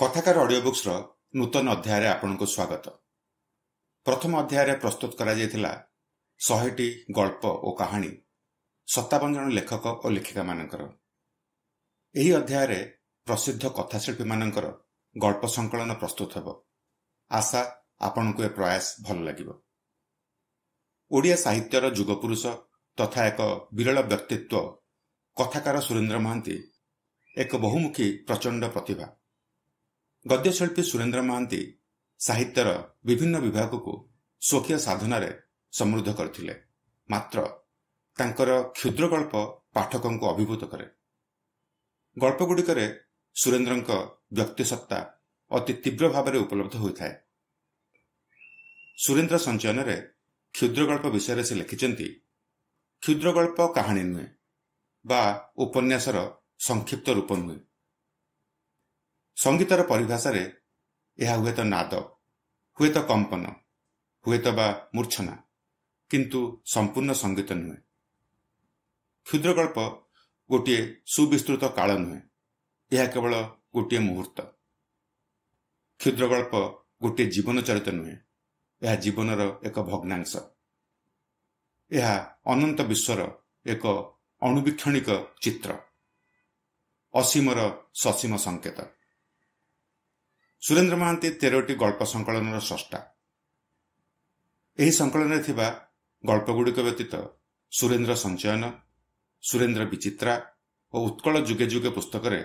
କଥାକାର ଅଡିଓ ବୁକ୍ସର ନୂତନ ଅଧ୍ୟାୟରେ ଆପଣଙ୍କୁ ସ୍ୱାଗତ ପ୍ରଥମ ଅଧ୍ୟାୟରେ ପ୍ରସ୍ତୁତ କରାଯାଇଥିଲା ଶହେଟି ଗଳ୍ପ ଓ କାହାଣୀ ସତାବନ ଜଣ ଲେଖକ ଓ ଲେଖିକାମାନଙ୍କର ଏହି ଅଧ୍ୟାୟରେ ପ୍ରସିଦ୍ଧ କଥାଶିଳ୍ପୀମାନଙ୍କର ଗଳ୍ପ ସଂକଳନ ପ୍ରସ୍ତୁତ ହେବ ଆଶା ଆପଣଙ୍କୁ ଏ ପ୍ରୟାସ ଭଲ ଲାଗିବ ଓଡ଼ିଆ ସାହିତ୍ୟର ଯୁଗପୁରୁଷ ତଥା ଏକ ବିରଳ ବ୍ୟକ୍ତିତ୍ୱ କଥାକାର ସୁରେନ୍ଦ୍ର ମହାନ୍ତି ଏକ ବହୁମୁଖୀ ପ୍ରଚଣ୍ଡ ପ୍ରତିଭା ଗଦ୍ୟଶିଳ୍ପୀ ସୁରେନ୍ଦ୍ର ମହାନ୍ତି ସାହିତ୍ୟର ବିଭିନ୍ନ ବିଭାଗକୁ ସ୍ୱକୀୟ ସାଧନାରେ ସମୃଦ୍ଧ କରିଥିଲେ ମାତ୍ର ତାଙ୍କର କ୍ଷୁଦ୍ରଗଳ୍ପ ପାଠକଙ୍କୁ ଅଭିଭୂତ କରେ ଗଳ୍ପଗୁଡ଼ିକରେ ସୁରେନ୍ଦ୍ରଙ୍କ ବ୍ୟକ୍ତିସତ୍ତା ଅତି ତୀବ୍ର ଭାବରେ ଉପଲବ୍ଧ ହୋଇଥାଏ ସୁରେନ୍ଦ୍ର ସଞ୍ଚୟନରେ କ୍ଷୁଦ୍ରଗଳ୍ପ ବିଷୟରେ ସେ ଲେଖିଛନ୍ତି କ୍ଷୁଦ୍ରଗଳ୍ପ କାହାଣୀ ନୁହେଁ ବା ଉପନ୍ୟାସର ସଂକ୍ଷିପ୍ତ ରୂପ ନୁହେଁ ସଙ୍ଗୀତର ପରିଭାଷାରେ ଏହା ହୁଏତ ନାଦ ହୁଏତ କମ୍ପନ ହୁଏତ ବା ମୂର୍ଚ୍ଛନା କିନ୍ତୁ ସମ୍ପୂର୍ଣ୍ଣ ସଙ୍ଗୀତ ନୁହେଁ କ୍ଷୁଦ୍ରକଳ୍ପ ଗୋଟିଏ ସୁବିସ୍ତୃତ କାଳ ନୁହେଁ ଏହା କେବଳ ଗୋଟିଏ ମୁହୂର୍ତ୍ତ କ୍ଷୁଦ୍ରକଳ୍ପ ଗୋଟିଏ ଜୀବନଚରିତ ନୁହେଁ ଏହା ଜୀବନର ଏକ ଭଗ୍ନାଂଶ ଏହା ଅନନ୍ତ ବିଶ୍ୱର ଏକ ଅଣୁବୀକ୍ଷଣିକ ଚିତ୍ର ଅସୀମର ସସୀମ ସଙ୍କେତ ସୁରେନ୍ଦ୍ର ମହାନ୍ତି ତେରଟି ଗଳ୍ପ ସଂକଳନର ଷଷ୍ଠା ଏହି ସଂକଳନରେ ଥିବା ଗଳ୍ପଗୁଡ଼ିକ ବ୍ୟତୀତ ସୁରେନ୍ଦ୍ର ସଞ୍ଚୟନ ସୁରେନ୍ଦ୍ର ବିଚିତ୍ରା ଓ ଉତ୍କଳ ଯୁଗେ ଯୁଗେ ପୁସ୍ତକରେ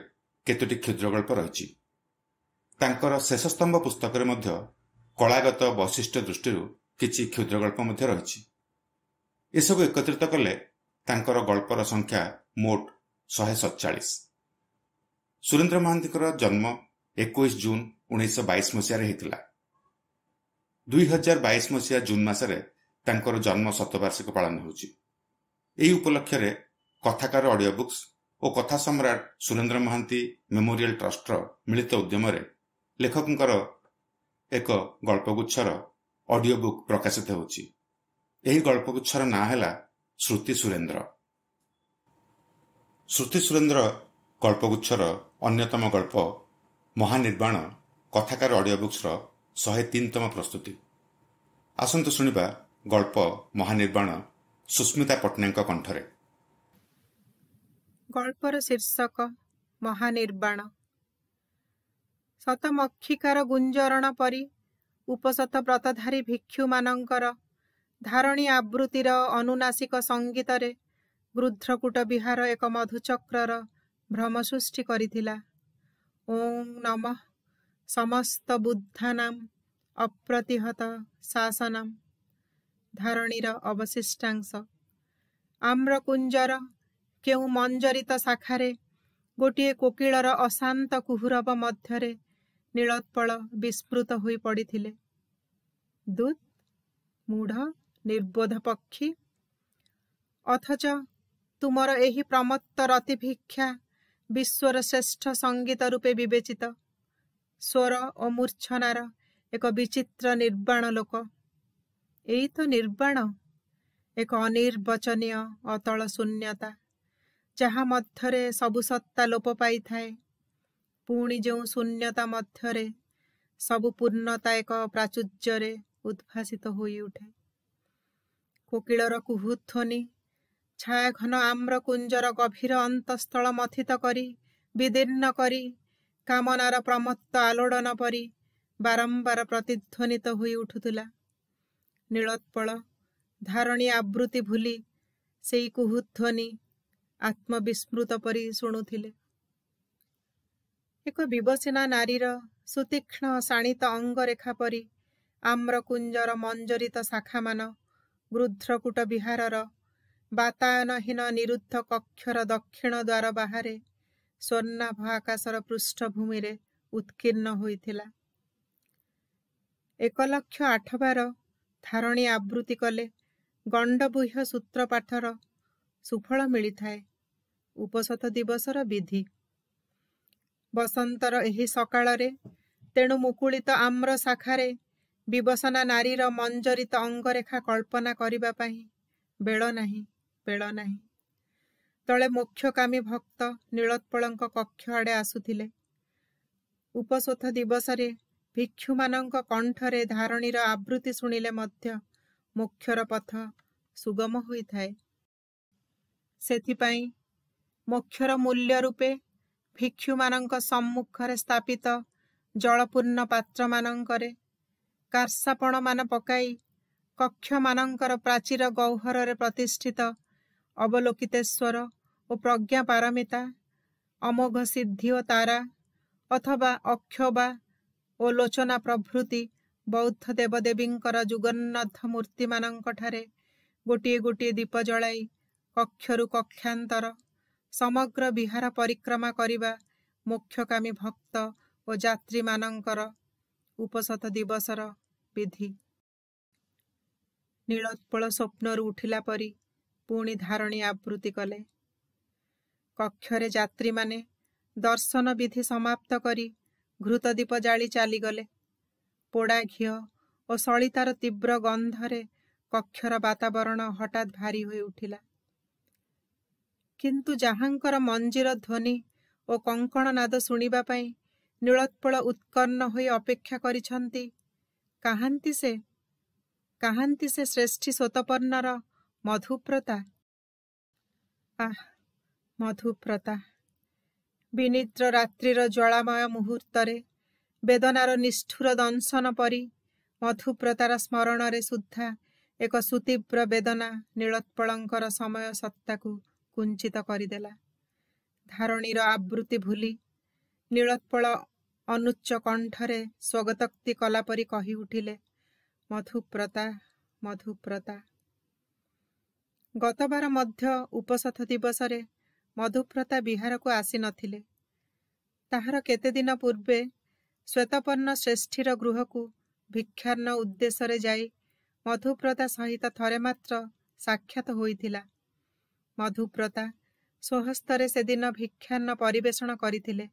କେତୋଟି କ୍ଷୁଦ୍ର ଗଳ୍ପ ରହିଛି ତାଙ୍କର ଶେଷସ୍ତମ୍ଭ ପୁସ୍ତକରେ ମଧ୍ୟ କଳାଗତ ବୈଶିଷ୍ଟ୍ୟ ଦୃଷ୍ଟିରୁ କିଛି କ୍ଷୁଦ୍ର ଗଳ୍ପ ମଧ୍ୟ ରହିଛି ଏସବୁ ଏକତ୍ରିତ କଲେ ତାଙ୍କର ଗଳ୍ପର ସଂଖ୍ୟା ମୋଟ ଶହେ ସତଚାଳିଶ ସୁରେନ୍ଦ୍ର ମହାନ୍ତିଙ୍କର ଜନ୍ମ ଏକୋଇଶ ଜୁନ୍ ଉଣେଇଶହ ବାଇଶ ମସିହାରେ ହୋଇଥିଲା ଦୁଇହଜାର ବାଇଶ ମସିହା ଜୁନ୍ ମାସରେ ତାଙ୍କର ଜନ୍ମ ଶତବାର୍ଷିକ ପାଳନ ହେଉଛି ଏହି ଉପଲକ୍ଷରେ କଥାକାର ଅଡିଓ ବୁକ୍ସ ଓ କଥା ସମ୍ରାଟ ସୁରେନ୍ଦ୍ର ମହାନ୍ତି ମେମୋରିଆଲ ଟ୍ରଷ୍ଟର ମିଳିତ ଉଦ୍ୟମରେ ଲେଖକଙ୍କର ଏକ ଗଳ୍ପଗୁଚ୍ଛର ଅଡିଓ ବୁକ୍ ପ୍ରକାଶିତ ହେଉଛି ଏହି ଗଳ୍ପଗୁଚ୍ଛର ନାଁ ହେଲା ଶ୍ରୁତି ସୁରେନ୍ଦ୍ର ଶ୍ରୁତି ସୁରେନ୍ଦ୍ର ଗଳ୍ପଗୁଚ୍ଛର ଅନ୍ୟତମ ଗଳ୍ପ ମହାନିର୍ବାଣ କଥାକାର ଅଡିଓ ବୁକ୍ସର ଶହେ ତିନିତମ ପ୍ରସ୍ତୁତି ଆସନ୍ତୁ ଶୁଣିବା ଗଳ୍ପ ମହାନିର୍ବାଣ ସୁସ୍ମିତା ପଟ୍ଟନାୟକଙ୍କ କଣ୍ଠରେ ଗଳ୍ପର ଶୀର୍ଷକ ମହାନିର୍ବାଣ ଶତମକ୍ଷିକାର ଗୁଞ୍ଜରଣ ପରି ଉପସତ ବ୍ରତଧାରୀ ଭିକ୍ଷୁମାନଙ୍କର ଧାରଣୀ ଆବୃତ୍ତିର ଅନୁନାସିକ ସଙ୍ଗୀତରେ ବୃଦ୍ଧକୁଟ ବିହାର ଏକ ମଧୁଚକ୍ରର ଭ୍ରମ ସୃଷ୍ଟି କରିଥିଲା ओम समस्त बुद्धनाम अप्रतिहत शासनम धारणीर अवशिष्टांश आम्र कुजर केही मञ्जरित शाखा गोट कोकिलर अशान्त कुहुरव मध्य नीलोत्पल विस्फृत हु पडिले दुध मूढ निर्बोध पक्षी अथच तुमर यही प्रमत्त रतिभिक्षा ବିଶ୍ୱର ଶ୍ରେଷ୍ଠ ସଙ୍ଗୀତ ରୂପେ ବିବେଚିତ ସ୍ୱର ଓ ମୂର୍ଚ୍ଛନାର ଏକ ବିଚିତ୍ର ନିର୍ବାଣ ଲୋକ ଏଇ ତ ନିର୍ବାଣ ଏକ ଅନିର୍ବଚନୀୟ ଅତଳ ଶୂନ୍ୟତା ଯାହା ମଧ୍ୟରେ ସବୁ ସତ୍ତା ଲୋପ ପାଇଥାଏ ପୁଣି ଯେଉଁ ଶୂନ୍ୟତା ମଧ୍ୟରେ ସବୁ ପୂର୍ଣ୍ଣତା ଏକ ପ୍ରାଚୁର୍ଯ୍ୟରେ ଉଦ୍ଭାସିତ ହୋଇଉଠେ କୋକିଳର କୁହୁଧ୍ୱନୀ ଛାୟାଘନ ଆମ୍ର କୁଞ୍ଜର ଗଭୀର ଅନ୍ତଃସ୍ଥଳ ମଥିତ କରି ବିଦୀର୍ଣ୍ଣ କରି କାମନାର ପ୍ରମତ୍ତ ଆଲୋଡ଼ନ ପରି ବାରମ୍ବାର ପ୍ରତିଧ୍ୱନିତ ହୋଇ ଉଠୁଥିଲା ନୀଳୋତ୍ପଳ ଧାରଣୀ ଆବୃତ୍ତି ଭୁଲି ସେଇ କୁହୁଧ୍ୱନି ଆତ୍ମବିସ୍ମୃତ ପରି ଶୁଣୁଥିଲେ ଏକ ବିବସିନା ନାରୀର ସୁତୀକ୍ଷ୍ଣ ଶାଣିତ ଅଙ୍ଗରେଖା ପରି ଆମ୍ର କୁଞ୍ଜର ମଞ୍ଜରିତ ଶାଖାମାନ ବୃଦ୍ଧକୁଟ ବିହାରର ବାତାୟନହୀନ ନିରୁଦ୍ଧ କକ୍ଷର ଦକ୍ଷିଣ ଦ୍ୱାର ବାହାରେ ସ୍ୱର୍ଣ୍ଣାଭ ଆକାଶର ପୃଷ୍ଠଭୂମିରେ ଉତ୍କୀର୍ଣ୍ଣ ହୋଇଥିଲା ଏକ ଲକ୍ଷ ଆଠବାର ଧାରଣୀ ଆବୃତ୍ତି କଲେ ଗଣ୍ଡବୁହ୍ୟ ସୂତ୍ରପାଠର ସୁଫଳ ମିଳିଥାଏ ଉପସତ ଦିବସର ବିଧି ବସନ୍ତର ଏହି ସକାଳରେ ତେଣୁ ମୁକୁଳିତ ଆମ୍ର ଶାଖାରେ ବିବସନା ନାରୀର ମଞ୍ଜରିତ ଅଙ୍ଗରେଖା କଳ୍ପନା କରିବା ପାଇଁ ବେଳ ନାହିଁ ବେଳ ନାହିଁ ତଳେ ମୋକ୍ଷକାମୀ ଭକ୍ତ ନୀଳୋତ୍ପଳଙ୍କ କକ୍ଷ ଆଡ଼େ ଆସୁଥିଲେ ଉପଶୋଥ ଦିବସରେ ଭିକ୍ଷୁମାନଙ୍କ କଣ୍ଠରେ ଧାରଣୀର ଆବୃତ୍ତି ଶୁଣିଲେ ମଧ୍ୟ ମୋକ୍ଷର ପଥ ସୁଗମ ହୋଇଥାଏ ସେଥିପାଇଁ ମୋକ୍ଷର ମୂଲ୍ୟ ରୂପେ ଭିକ୍ଷୁମାନଙ୍କ ସମ୍ମୁଖରେ ସ୍ଥାପିତ ଜଳପୂର୍ଣ୍ଣ ପାତ୍ରମାନଙ୍କରେ କାର୍ସାପଣମାନ ପକାଇ କକ୍ଷମାନଙ୍କର ପ୍ରାଚୀର ଗହ୍ୱରରେ ପ୍ରତିଷ୍ଠିତ ଅବଲୋକିତେଶ୍ୱର ଓ ପ୍ରଜ୍ଞାପାରମିତା ଅମୋଘ ସିଦ୍ଧି ଓ ତାରା ଅଥବା ଅକ୍ଷବା ଓ ଲୋଚନା ପ୍ରଭୃତି ବୌଦ୍ଧ ଦେବଦେବୀଙ୍କର ଜୁଗନ୍ନାଥ ମୂର୍ତ୍ତିମାନଙ୍କଠାରେ ଗୋଟିଏ ଗୋଟିଏ ଦୀପ ଜଳାଇ କକ୍ଷରୁ କକ୍ଷାନ୍ତର ସମଗ୍ର ବିହାର ପରିକ୍ରମା କରିବା ମୁଖ୍ୟକାମୀ ଭକ୍ତ ଓ ଯାତ୍ରୀମାନଙ୍କର ଉପସତ ଦିବସର ବିଧି ନୀଳୋତ୍ପଳ ସ୍ୱପ୍ନରୁ ଉଠିଲା ପରି ପୁଣି ଧାରଣୀ ଆବୃତ୍ତି କଲେ କକ୍ଷରେ ଯାତ୍ରୀମାନେ ଦର୍ଶନ ବିଧି ସମାପ୍ତ କରି ଘୃତ ଦୀପ ଜାଳି ଚାଲିଗଲେ ପୋଡ଼ା ଘିଅ ଓ ସଳିତାର ତୀବ୍ର ଗନ୍ଧରେ କକ୍ଷର ବାତାବରଣ ହଠାତ୍ ଭାରି ହୋଇ ଉଠିଲା କିନ୍ତୁ ଯାହାଙ୍କର ମଞ୍ଜିର ଧ୍ୱନି ଓ କଙ୍କଣ ନାଦ ଶୁଣିବା ପାଇଁ ନୀଳୋତ୍ପଳ ଉତ୍କର୍ଣ୍ଣ ହୋଇ ଅପେକ୍ଷା କରିଛନ୍ତି କାହାନ୍ତି ସେ କାହାନ୍ତି ସେ ଶ୍ରେଷ୍ଠୀ ସ୍ୱତପର୍ଣ୍ଣର ମଧୁପ୍ରତା ଆହ ମଧୁପ୍ରତା ବିନିଦ୍ର ରାତ୍ରିର ଜ୍ୱାଳାମୟ ମୁହୂର୍ତ୍ତରେ ବେଦନାର ନିଷ୍ଠୁର ଦଂଶନ ପରି ମଧୁପ୍ରତାର ସ୍ମରଣରେ ସୁଦ୍ଧା ଏକ ସୁତୀବ୍ର ବେଦନା ନୀଳୋତ୍ପଳଙ୍କର ସମୟ ସତ୍ତାକୁ କୁଞ୍ଚିତ କରିଦେଲା ଧାରଣୀର ଆବୃତ୍ତି ଭୁଲି ନୀଳୋତ୍ପଳ ଅନୁଚ୍ଚ କଣ୍ଠରେ ସ୍ୱଗତୋକ୍ତି କଲାପରି କହିଉଠିଲେ ମଧୁପ୍ରତା ମଧୁପ୍ରତା ଗତବାର ମଧ୍ୟ ଉପସଥ ଦିବସରେ ମଧୁପ୍ରତା ବିହାରକୁ ଆସିନଥିଲେ ତାହାର କେତେଦିନ ପୂର୍ବେ ଶ୍ୱେତପର୍ଣ୍ଣ ଶ୍ରେଷ୍ଠୀର ଗୃହକୁ ଭିକ୍ଷାର୍ଣ୍ଣ ଉଦ୍ଦେଶ୍ୟରେ ଯାଇ ମଧୁପ୍ରତା ସହିତ ଥରେ ମାତ୍ର ସାକ୍ଷାତ ହୋଇଥିଲା ମଧୁପ୍ରତା ସ୍ୱହସ୍ତରେ ସେଦିନ ଭିକ୍ଷାର୍ଣ୍ଣ ପରିବେଷଣ କରିଥିଲେ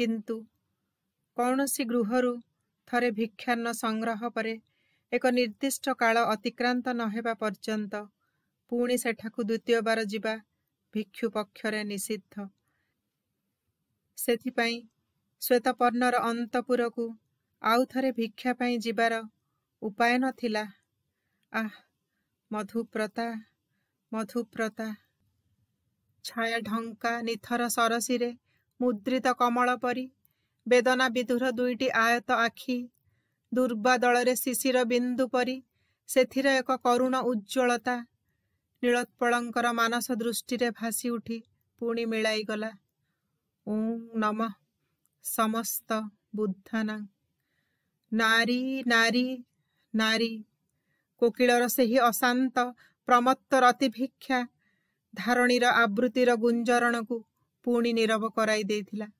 କିନ୍ତୁ କୌଣସି ଗୃହରୁ ଥରେ ଭିକ୍ଷାର୍ଣ୍ଣ ସଂଗ୍ରହ ପରେ ଏକ ନିର୍ଦ୍ଦିଷ୍ଟ କାଳ ଅତିକ୍ରାନ୍ତ ନ ହେବା ପର୍ଯ୍ୟନ୍ତ ପୁଣି ସେଠାକୁ ଦ୍ୱିତୀୟବାର ଯିବା ଭିକ୍ଷୁ ପକ୍ଷରେ ନିଷିଦ୍ଧ ସେଥିପାଇଁ ଶ୍ୱେତପର୍ଣ୍ଣର ଅନ୍ତପୁରକୁ ଆଉ ଥରେ ଭିକ୍ଷା ପାଇଁ ଯିବାର ଉପାୟ ନଥିଲା ଆହ ମଧୁପ୍ରତା ମଧୁପ୍ରତା ଛାୟା ଢଙ୍କା ନିଥର ସରସିରେ ମୁଦ୍ରିତ କମଳ ପରି ବେଦନା ବିଧୁର ଦୁଇଟି ଆୟତ ଆଖି ଦୁର୍ବା ଦଳରେ ଶିଶିର ବିନ୍ଦୁ ପରି ସେଥିରେ ଏକ କରୁଣ ଉଜ୍ଜ୍ୱଳତା ନୀଳୋତ୍ପଳଙ୍କର ମାନସ ଦୃଷ୍ଟିରେ ଭାସି ଉଠି ପୁଣି ମିଳାଇଗଲା ଓଁ ନମଃ ସମସ୍ତ ବୁଦ୍ଧାନା ନାରୀ ନାରୀ ନାରୀ କୋକିଳର ସେହି ଅଶାନ୍ତ ପ୍ରମତ୍ତ ରତିଭିକ୍ଷା ଧାରଣୀର ଆବୃତ୍ତିର ଗୁଞ୍ଜରଣକୁ ପୁଣି ନିରବ କରାଇ ଦେଇଥିଲା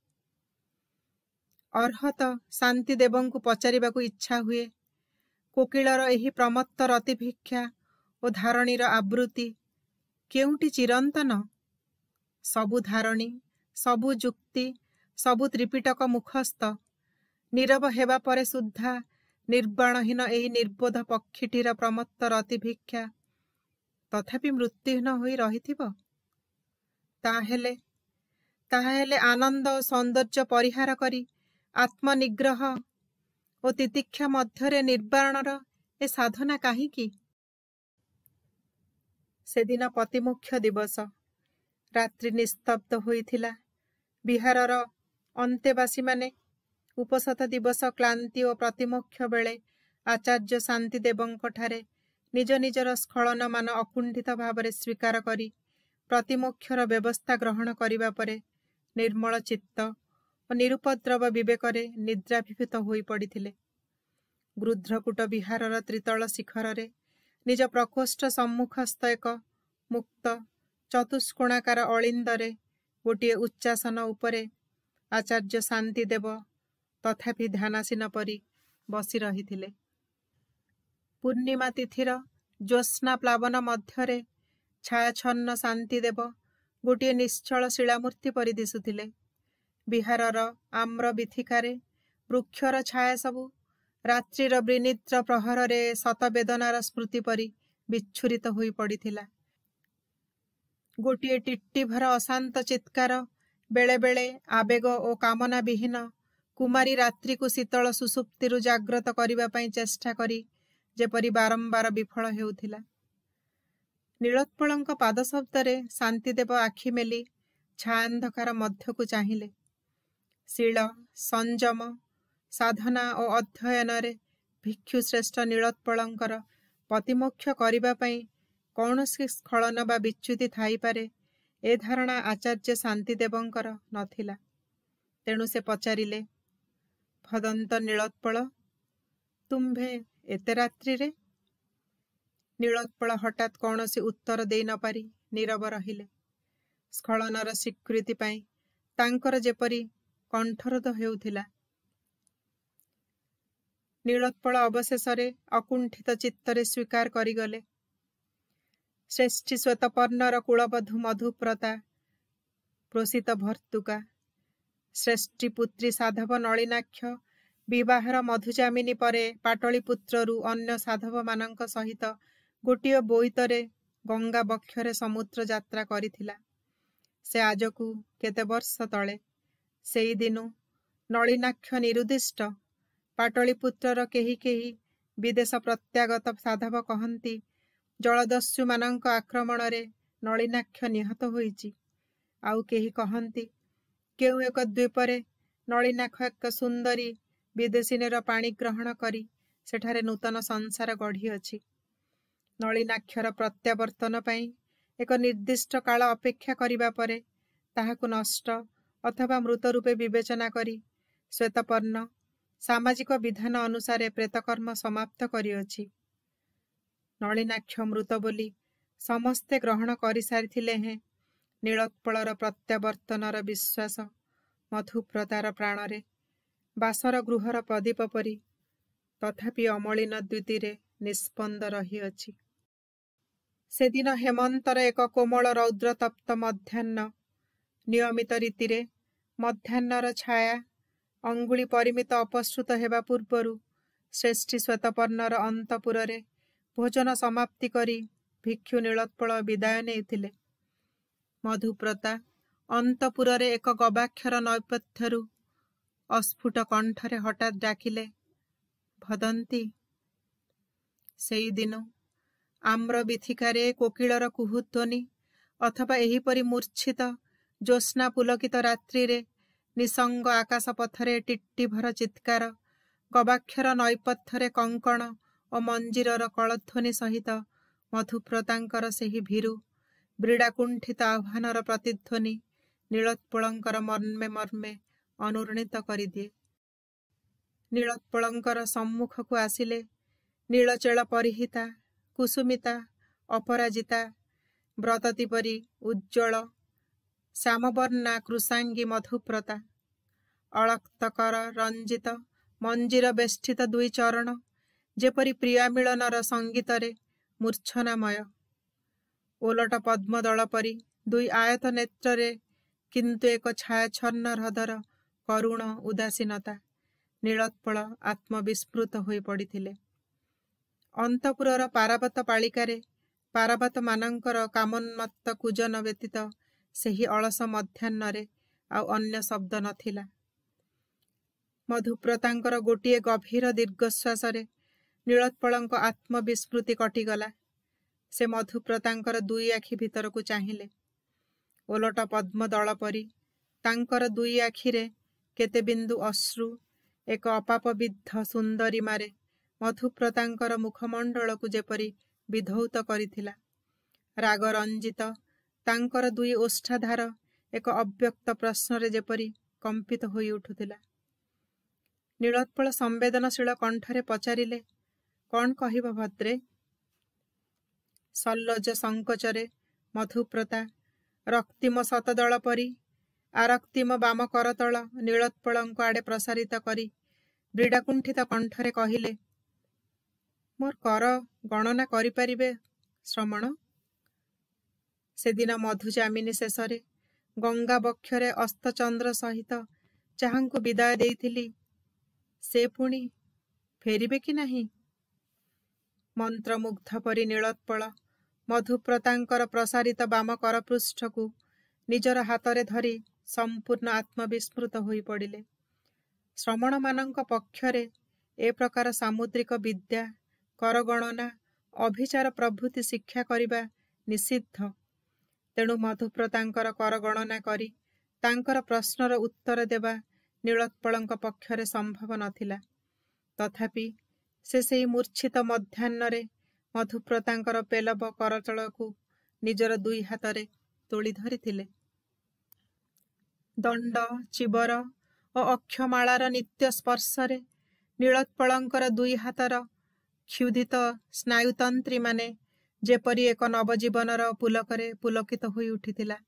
ଅର୍ହତ ଶାନ୍ତିଦେବଙ୍କୁ ପଚାରିବାକୁ ଇଚ୍ଛା ହୁଏ କୋକିଳର ଏହି ପ୍ରମତ୍ତ ରତିଭିକ୍ଷା ଓ ଧାରଣୀର ଆବୃତ୍ତି କେଉଁଟି ଚିରନ୍ତନ ସବୁ ଧାରଣୀ ସବୁ ଯୁକ୍ତି ସବୁ ତ୍ରିପିଟକ ମୁଖସ୍ଥ ନୀରବ ହେବା ପରେ ସୁଦ୍ଧା ନିର୍ବାଣହୀନ ଏହି ନିର୍ବୋଧ ପକ୍ଷୀଟିର ପ୍ରମତ୍ତର ଅତିଭିକ୍ଷା ତଥାପି ମୃତ୍ୟୁହୀନ ହୋଇ ରହିଥିବ ତାହେଲେ ତାହାହେଲେ ଆନନ୍ଦ ଓ ସୌନ୍ଦର୍ଯ୍ୟ ପରିହାର କରି ଆତ୍ମନିଗ୍ରହ ଓ ତିତିକ୍ଷା ମଧ୍ୟରେ ନିର୍ବାଣର ଏ ସାଧନା କାହିଁକି ସେଦିନ ପତିମୁଖ୍ୟ ଦିବସ ରାତ୍ରି ନିସ୍ତବ୍ଧ ହୋଇଥିଲା ବିହାରର ଅନ୍ତେବାସୀମାନେ ଉପସତ ଦିବସ କ୍ଳାନ୍ତି ଓ ପ୍ରତିମୁଖ୍ୟ ବେଳେ ଆଚାର୍ଯ୍ୟ ଶାନ୍ତିଦେବଙ୍କଠାରେ ନିଜ ନିଜର ସ୍ଖଳନମାନ ଅକୁଣ୍ଠିତ ଭାବରେ ସ୍ୱୀକାର କରି ପ୍ରତିମୁଖ୍ୟର ବ୍ୟବସ୍ଥା ଗ୍ରହଣ କରିବା ପରେ ନିର୍ମଳ ଚିତ୍ତ ଓ ନିରୁପଦ୍ରବ ବିବେକରେ ନିଦ୍ରାଭିଭୂତ ହୋଇପଡ଼ିଥିଲେ ଗୃଧ୍ରକୁଟ ବିହାରର ତ୍ରିତଳ ଶିଖରରେ ନିଜ ପ୍ରକୋଷ୍ଠ ସମ୍ମୁଖସ୍ଥ ଏକ ମୁକ୍ତ ଚତୁଷ୍କୋଣାକାର ଅଳିନ୍ଦରେ ଗୋଟିଏ ଉଚ୍ଚାସନ ଉପରେ ଆଚାର୍ଯ୍ୟ ଶାନ୍ତି ଦେବ ତଥାପି ଧ୍ୟାନାସୀନ ପରି ବସି ରହିଥିଲେ ପୂର୍ଣ୍ଣିମା ତିଥିର ଜ୍ୟୋତ୍ସ୍ନା ପ୍ଲାବନ ମଧ୍ୟରେ ଛାୟାଛନ୍ନ ଶାନ୍ତି ଦେବ ଗୋଟିଏ ନିଶ୍ଚଳ ଶିଳାମୂର୍ତ୍ତି ପରି ଦିଶୁଥିଲେ ବିହାରର ଆମ୍ର ବିଥିକାରେ ବୃକ୍ଷର ଛାୟା ସବୁ ରାତ୍ରିର ବିନିଦ୍ର ପ୍ରହରରେ ସତବେଦନାର ସ୍ମୃତି ପରି ବିଚ୍ଛୁରିତ ହୋଇ ପଡ଼ିଥିଲା ଗୋଟିଏ ଟିଟିଭର ଅଶାନ୍ତ ଚିତ୍କାର ବେଳେବେଳେ ଆବେଗ ଓ କାମନା ବିହୀନ କୁମାରୀ ରାତ୍ରିକୁ ଶୀତଳ ସୁସୁପ୍ତିରୁ ଜାଗ୍ରତ କରିବା ପାଇଁ ଚେଷ୍ଟା କରି ଯେପରି ବାରମ୍ବାର ବିଫଳ ହେଉଥିଲା ନୀଳୋତ୍ପଳଙ୍କ ପାଦ ଶବ୍ଦରେ ଶାନ୍ତିଦେବ ଆଖି ମେଲି ଛାଆନ୍ଧକାର ମଧ୍ୟକୁ ଚାହିଁଲେ ଶୀଳ ସଂଯମ ସାଧନା ଓ ଅଧ୍ୟୟନରେ ଭିକ୍ଷୁ ଶ୍ରେଷ୍ଠ ନୀଳୋତ୍ପଳଙ୍କର ପ୍ରତିମୋକ୍ଷ କରିବା ପାଇଁ କୌଣସି ସ୍ଖଳନ ବା ବିଚ୍ୟୁତି ଥାଇପାରେ ଏ ଧାରଣା ଆଚାର୍ଯ୍ୟ ଶାନ୍ତିଦେବଙ୍କର ନଥିଲା ତେଣୁ ସେ ପଚାରିଲେ ଭଦନ୍ତ ନୀଳୋତ୍ପଳ ତୁମ୍ଭେ ଏତେ ରାତ୍ରିରେ ନୀଳୋତ୍ପଳ ହଠାତ୍ କୌଣସି ଉତ୍ତର ଦେଇ ନ ପାରି ନୀରବ ରହିଲେ ସ୍ଖଳନର ସ୍ୱୀକୃତି ପାଇଁ ତାଙ୍କର ଯେପରି କଣ୍ଠରୋଧ ହେଉଥିଲା ନୀଳୋତ୍ପଳ ଅବଶେଷରେ ଅକୁଣ୍ଠିତ ଚିତ୍ତରେ ସ୍ୱୀକାର କରିଗଲେ ଶ୍ରେଷ୍ଠୀ ଶ୍ୱେତପର୍ଣ୍ଣର କୁଳବଧୁ ମଧୁପ୍ରତା ପ୍ରୋଷିତ ଭର୍ତ୍ତୁକା ଶ୍ରେଷ୍ଠୀ ପୁତ୍ରୀ ସାଧବ ନଳିନାକ୍ଷ ବିବାହର ମଧୁଜାମିନୀ ପରେ ପାଟଳୀପୁତ୍ରରୁ ଅନ୍ୟ ସାଧବମାନଙ୍କ ସହିତ ଗୋଟିଏ ବୋଇତରେ ଗଙ୍ଗା ବକ୍ଷରେ ସମୁଦ୍ର ଯାତ୍ରା କରିଥିଲା ସେ ଆଜକୁ କେତେ ବର୍ଷ ତଳେ ସେଇଦିନୁ ନଳିନାକ୍ଷ ନିରୁଦ୍ଦିଷ୍ଟ ପାଟଳୀପୁତ୍ରର କେହି କେହି ବିଦେଶ ପ୍ରତ୍ୟାଗତ ସାଧବ କହନ୍ତି ଜଳଦସ୍ୟୁମାନଙ୍କ ଆକ୍ରମଣରେ ନଳିନାକ୍ଷ ନିହତ ହୋଇଛି ଆଉ କେହି କହନ୍ତି କେଉଁ ଏକ ଦ୍ୱୀପରେ ନଳିନାକ୍ଷ ଏକ ସୁନ୍ଦରୀ ବିଦେଶିନୀର ପାଣି ଗ୍ରହଣ କରି ସେଠାରେ ନୂତନ ସଂସାର ଗଢ଼ିଅଛି ନଳିନାକ୍ଷର ପ୍ରତ୍ୟାବର୍ତ୍ତନ ପାଇଁ ଏକ ନିର୍ଦ୍ଦିଷ୍ଟ କାଳ ଅପେକ୍ଷା କରିବା ପରେ ତାହାକୁ ନଷ୍ଟ ଅଥବା ମୃତ ରୂପେ ବିବେଚନା କରି ଶ୍ୱେତପର୍ଣ୍ଣ ସାମାଜିକ ବିଧାନ ଅନୁସାରେ ପ୍ରେତକର୍ମ ସମାପ୍ତ କରିଅଛି ନଳିନାକ୍ଷ ମୃତ ବୋଲି ସମସ୍ତେ ଗ୍ରହଣ କରିସାରିଥିଲେ ହେଁ ନୀଳୋତ୍ପଳର ପ୍ରତ୍ୟାବର୍ତ୍ତନର ବିଶ୍ୱାସ ମଧୁପ୍ରତାର ପ୍ରାଣରେ ବାସର ଗୃହର ପ୍ରଦୀପ ପରି ତଥାପି ଅମଳିନ ଦ୍ୱିତୀରେ ନିଷ୍ପନ୍ଦ ରହିଅଛି ସେଦିନ ହେମନ୍ତର ଏକ କୋମଳ ରୌଦ୍ରତପ୍ତ ମଧ୍ୟାହ୍ନ ନିୟମିତ ରୀତିରେ ମଧ୍ୟାହ୍ନର ଛାୟା ଅଙ୍ଗୁଳି ପରିମିତ ଅପସୃତ ହେବା ପୂର୍ବରୁ ଶ୍ରେଷ୍ଠୀ ଶ୍ୱେତପର୍ଣ୍ଣର ଅନ୍ତପୁରରେ ଭୋଜନ ସମାପ୍ତି କରି ଭିକ୍ଷୁ ନୀଳୋତ୍ପଳ ବିଦାୟ ନେଇଥିଲେ ମଧୁପ୍ରତା ଅନ୍ତପୁରରେ ଏକ ଗବାକ୍ଷର ନୈପଥ୍ୟରୁ ଅସ୍ଫୁଟ କଣ୍ଠରେ ହଠାତ୍ ଡାକିଲେ ଭଦନ୍ତି ସେଇଦିନ ଆମ୍ର ବିଥିକାରେ କୋକିଳର କୁହୁଧ୍ୱନି ଅଥବା ଏହିପରି ମୂର୍ଚ୍ଛିତ ଜ୍ୟୋତ୍ସ୍ନା ପୁଲକିତ ରାତ୍ରିରେ ନିସଙ୍ଗ ନିଶଙ୍ଗ ଆକାଶପଥରେ ଟିଟିଭର ଚିତ୍କାର ଗବାକ୍ଷର ନୈପଥ୍ୟରେ କଙ୍କଣ ଓ ମଞ୍ଜିରର କଳଧ୍ୱନି ସହିତ ମଧୁପ୍ରତାଙ୍କର ସେହି ଭୀରୁ ବ୍ରିଡ଼ାକୁଣ୍ଠିତ ଆହ୍ୱାନର ପ୍ରତିଧ୍ୱନି ନୀଳୋତ୍ପଳଙ୍କର ମର୍ମେ ମର୍ମେ ଅନୁର୍ଣ୍ଣିତ କରିଦିଏ ନୀଳୋତ୍ପଳଙ୍କର ସମ୍ମୁଖକୁ ଆସିଲେ ନୀଳଚେଳ ପରିହିତା କୁସୁମିତା ଅପରାଜିତା ବ୍ରତ ପରି ଉଜ୍ଜଳ ଶ୍ୟାମବର୍ଣ୍ଣା କୃଷାଙ୍ଗୀ ମଧୁପ୍ରତା ଅଳକ୍ତକର ରଞ୍ଜିତ ମଞ୍ଜିର ବେଷ୍ଟିତ ଦୁଇ ଚରଣ ଯେପରି ପ୍ରିୟାମିଳନର ସଙ୍ଗୀତରେ ମୂର୍ଚ୍ଛନାମୟ ଓଲଟ ପଦ୍ମଦଳ ପରି ଦୁଇ ଆୟତ ନେତ୍ରରେ କିନ୍ତୁ ଏକ ଛାୟାଛନ୍ନ ହ୍ରଦର କରୁଣ ଉଦାସୀନତା ନୀଳୋତ୍ପଳ ଆତ୍ମବିସ୍ମୃତ ହୋଇ ପଡ଼ିଥିଲେ ଅନ୍ତପୁରର ପାରାବତ ପାଳିକାରେ ପାରାବତମାନଙ୍କର କାମନ୍ମତ କୁଜନ ବ୍ୟତୀତ ସେହି ଅଳସ ମଧ୍ୟାହ୍ନରେ ଆଉ ଅନ୍ୟ ଶବ୍ଦ ନଥିଲା ମଧୁପ୍ରତାଙ୍କର ଗୋଟିଏ ଗଭୀର ଦୀର୍ଘଶ୍ୱାସରେ ନୀଳୋତ୍ପଳଙ୍କ ଆତ୍ମବିସ୍ମୃତି କଟିଗଲା ସେ ମଧୁପ୍ରତାଙ୍କର ଦୁଇ ଆଖି ଭିତରକୁ ଚାହିଁଲେ ଓଲଟ ପଦ୍ମ ଦଳ ପରି ତାଙ୍କର ଦୁଇ ଆଖିରେ କେତେ ବିନ୍ଦୁ ଅଶ୍ରୁ ଏକ ଅପାପବିଦ୍ଧ ସୁନ୍ଦରୀ ମାରେ ମଧୁପ୍ରତାଙ୍କର ମୁଖମଣ୍ଡଳକୁ ଯେପରି ବିଧୌତ କରିଥିଲା ରାଗରଞ୍ଜିତ ତାଙ୍କର ଦୁଇ ଓଷ୍ଠାଧାର ଏକ ଅବ୍ୟକ୍ତ ପ୍ରଶ୍ନରେ ଯେପରି କମ୍ପିତ ହୋଇ ଉଠୁଥିଲା ନୀଳୋତ୍ପଳ ସମ୍ବେଦନଶୀଳ କଣ୍ଠରେ ପଚାରିଲେ କ'ଣ କହିବ ଭଦ୍ରେ ସଲଜ ସଙ୍କୋଚରେ ମଧୁପ୍ରତା ରକ୍ତିମ ସତଦଳ ପରି ଆରକ୍ତିମ ବାମ କରତଳ ନୀଳୋତ୍ପଳଙ୍କ ଆଡ଼େ ପ୍ରସାରିତ କରି ବ୍ରିଡ଼ାକୁଣ୍ଠିତ କଣ୍ଠରେ କହିଲେ ମୋର କର ଗଣନା କରିପାରିବେ ଶ୍ରମଣ ସେଦିନ ମଧୁ ଜାମିନୀ ଶେଷରେ ଗଙ୍ଗା ବକ୍ଷରେ ଅସ୍ତଚନ୍ଦ୍ର ସହିତ ଯାହାଙ୍କୁ ବିଦାୟ ଦେଇଥିଲି ସେ ପୁଣି ଫେରିବେ କି ନାହିଁ ମନ୍ତ୍ରମୁଗ୍ଧ ପରି ନୀଳୋତ୍ପଳ ମଧୁପ୍ରତାଙ୍କର ପ୍ରସାରିତ ବାମ କରପୃଷ୍ଠକୁ ନିଜର ହାତରେ ଧରି ସମ୍ପୂର୍ଣ୍ଣ ଆତ୍ମବିସ୍ମୃତ ହୋଇପଡ଼ିଲେ ଶ୍ରମଣମାନଙ୍କ ପକ୍ଷରେ ଏ ପ୍ରକାର ସାମୁଦ୍ରିକ ବିଦ୍ୟା କରଗଣନା ଅଭିଚାର ପ୍ରଭୃତି ଶିକ୍ଷା କରିବା ନିଷିଦ୍ଧ ତେଣୁ ମଧୁପ୍ରତାଙ୍କର କରଗଣନା କରି ତାଙ୍କର ପ୍ରଶ୍ନର ଉତ୍ତର ଦେବା ନୀଳୋତ୍ପଳଙ୍କ ପକ୍ଷରେ ସମ୍ଭବ ନଥିଲା ତଥାପି ସେ ସେହି ମୂର୍ଚ୍ଛିତ ମଧ୍ୟାହ୍ନରେ ମଧୁପ୍ରତାଙ୍କର ପେଲବ କରଚଳକୁ ନିଜର ଦୁଇ ହାତରେ ତୋଳି ଧରିଥିଲେ ଦଣ୍ଡ ଚିବର ଓ ଅକ୍ଷମାଳାର ନିତ୍ୟ ସ୍ପର୍ଶରେ ନୀଳୋତ୍ପଳଙ୍କର ଦୁଇ ହାତର କ୍ଷୁଧିତ ସ୍ନାୟୁତନ୍ତ୍ରୀମାନେ ଯେପରି ଏକ ନବଜୀବନର ପୁଲକରେ ପୁଲକିତ ହୋଇ ଉଠିଥିଲା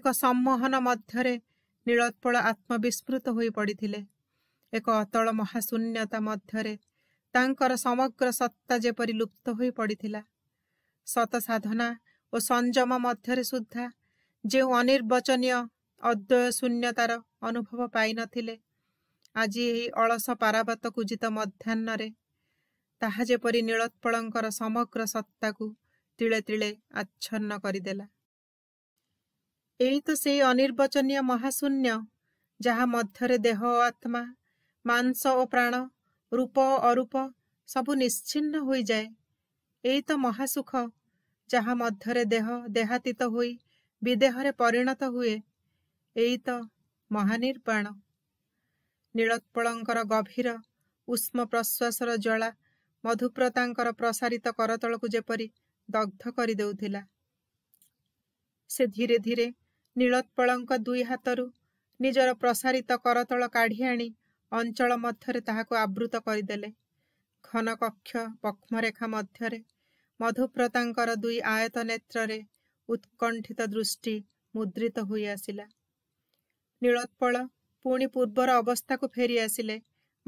ଏକ ସମ୍ମୋହନ ମଧ୍ୟରେ ନୀଳୋତ୍ପଳ ଆତ୍ମବିସ୍ମୃତ ହୋଇ ପଡ଼ିଥିଲେ ଏକ ଅତଳ ମହାଶୂନ୍ୟତା ମଧ୍ୟରେ ତାଙ୍କର ସମଗ୍ର ସତ୍ତା ଯେପରି ଲୁପ୍ତ ହୋଇ ପଡ଼ିଥିଲା ସତ ସାଧନା ଓ ସଂଯମ ମଧ୍ୟରେ ସୁଦ୍ଧା ଯେଉଁ ଅନିର୍ବଚନୀୟ ଅଦ୍ୱୟ ଶୂନ୍ୟତାର ଅନୁଭବ ପାଇନଥିଲେ ଆଜି ଏହି ଅଳସ ପାରାବତ କୁଜିତ ମଧ୍ୟାହ୍ନରେ ତାହା ଯେପରି ନୀଳୋତ୍ପଳଙ୍କର ସମଗ୍ର ସତ୍ତାକୁ ତିଳେ ତିଳେ ଆଚ୍ଛନ୍ନ କରିଦେଲା ଏଇ ତ ସେଇ ଅନିର୍ବଚନୀୟ ମହାଶୂନ୍ୟ ଯାହା ମଧ୍ୟରେ ଦେହ ଓ ଆତ୍ମା ମାଂସ ଓ ପ୍ରାଣ ରୂପ ଓ ଅରୂପ ସବୁ ନିଶ୍ଚିହ୍ନ ହୋଇଯାଏ ଏଇ ତ ମହାସୁଖ ଯାହା ମଧ୍ୟରେ ଦେହ ଦେହାତୀତ ହୋଇ ବିଦେହରେ ପରିଣତ ହୁଏ ଏଇ ତ ମହାନିର୍ବାଣ ନୀଳୋତ୍ପଳଙ୍କର ଗଭୀର ଉଷ୍ମ ପ୍ରଶ୍ୱାସର ଜଳା ମଧୁପ୍ରତାଙ୍କର ପ୍ରସାରିତ କରତଳକୁ ଯେପରି ଦଗ୍ଧ କରିଦେଉଥିଲା ସେ ଧୀରେ ଧୀରେ ନୀଳୋତ୍ପଳଙ୍କ ଦୁଇ ହାତରୁ ନିଜର ପ୍ରସାରିତ କରତଳ କାଢ଼ି ଆଣି ଅଞ୍ଚଳ ମଧ୍ୟରେ ତାହାକୁ ଆବୃତ କରିଦେଲେ ଘନ କକ୍ଷ ପକ୍ଷରେଖା ମଧ୍ୟରେ ମଧୁପ୍ରତାଙ୍କର ଦୁଇ ଆୟତ ନେତ୍ରରେ ଉତ୍କଣ୍ଠିତ ଦୃଷ୍ଟି ମୁଦ୍ରିତ ହୋଇଆସିଲା ନୀଳୋତ୍ପଳ ପୁଣି ପୂର୍ବର ଅବସ୍ଥାକୁ ଫେରିଆସିଲେ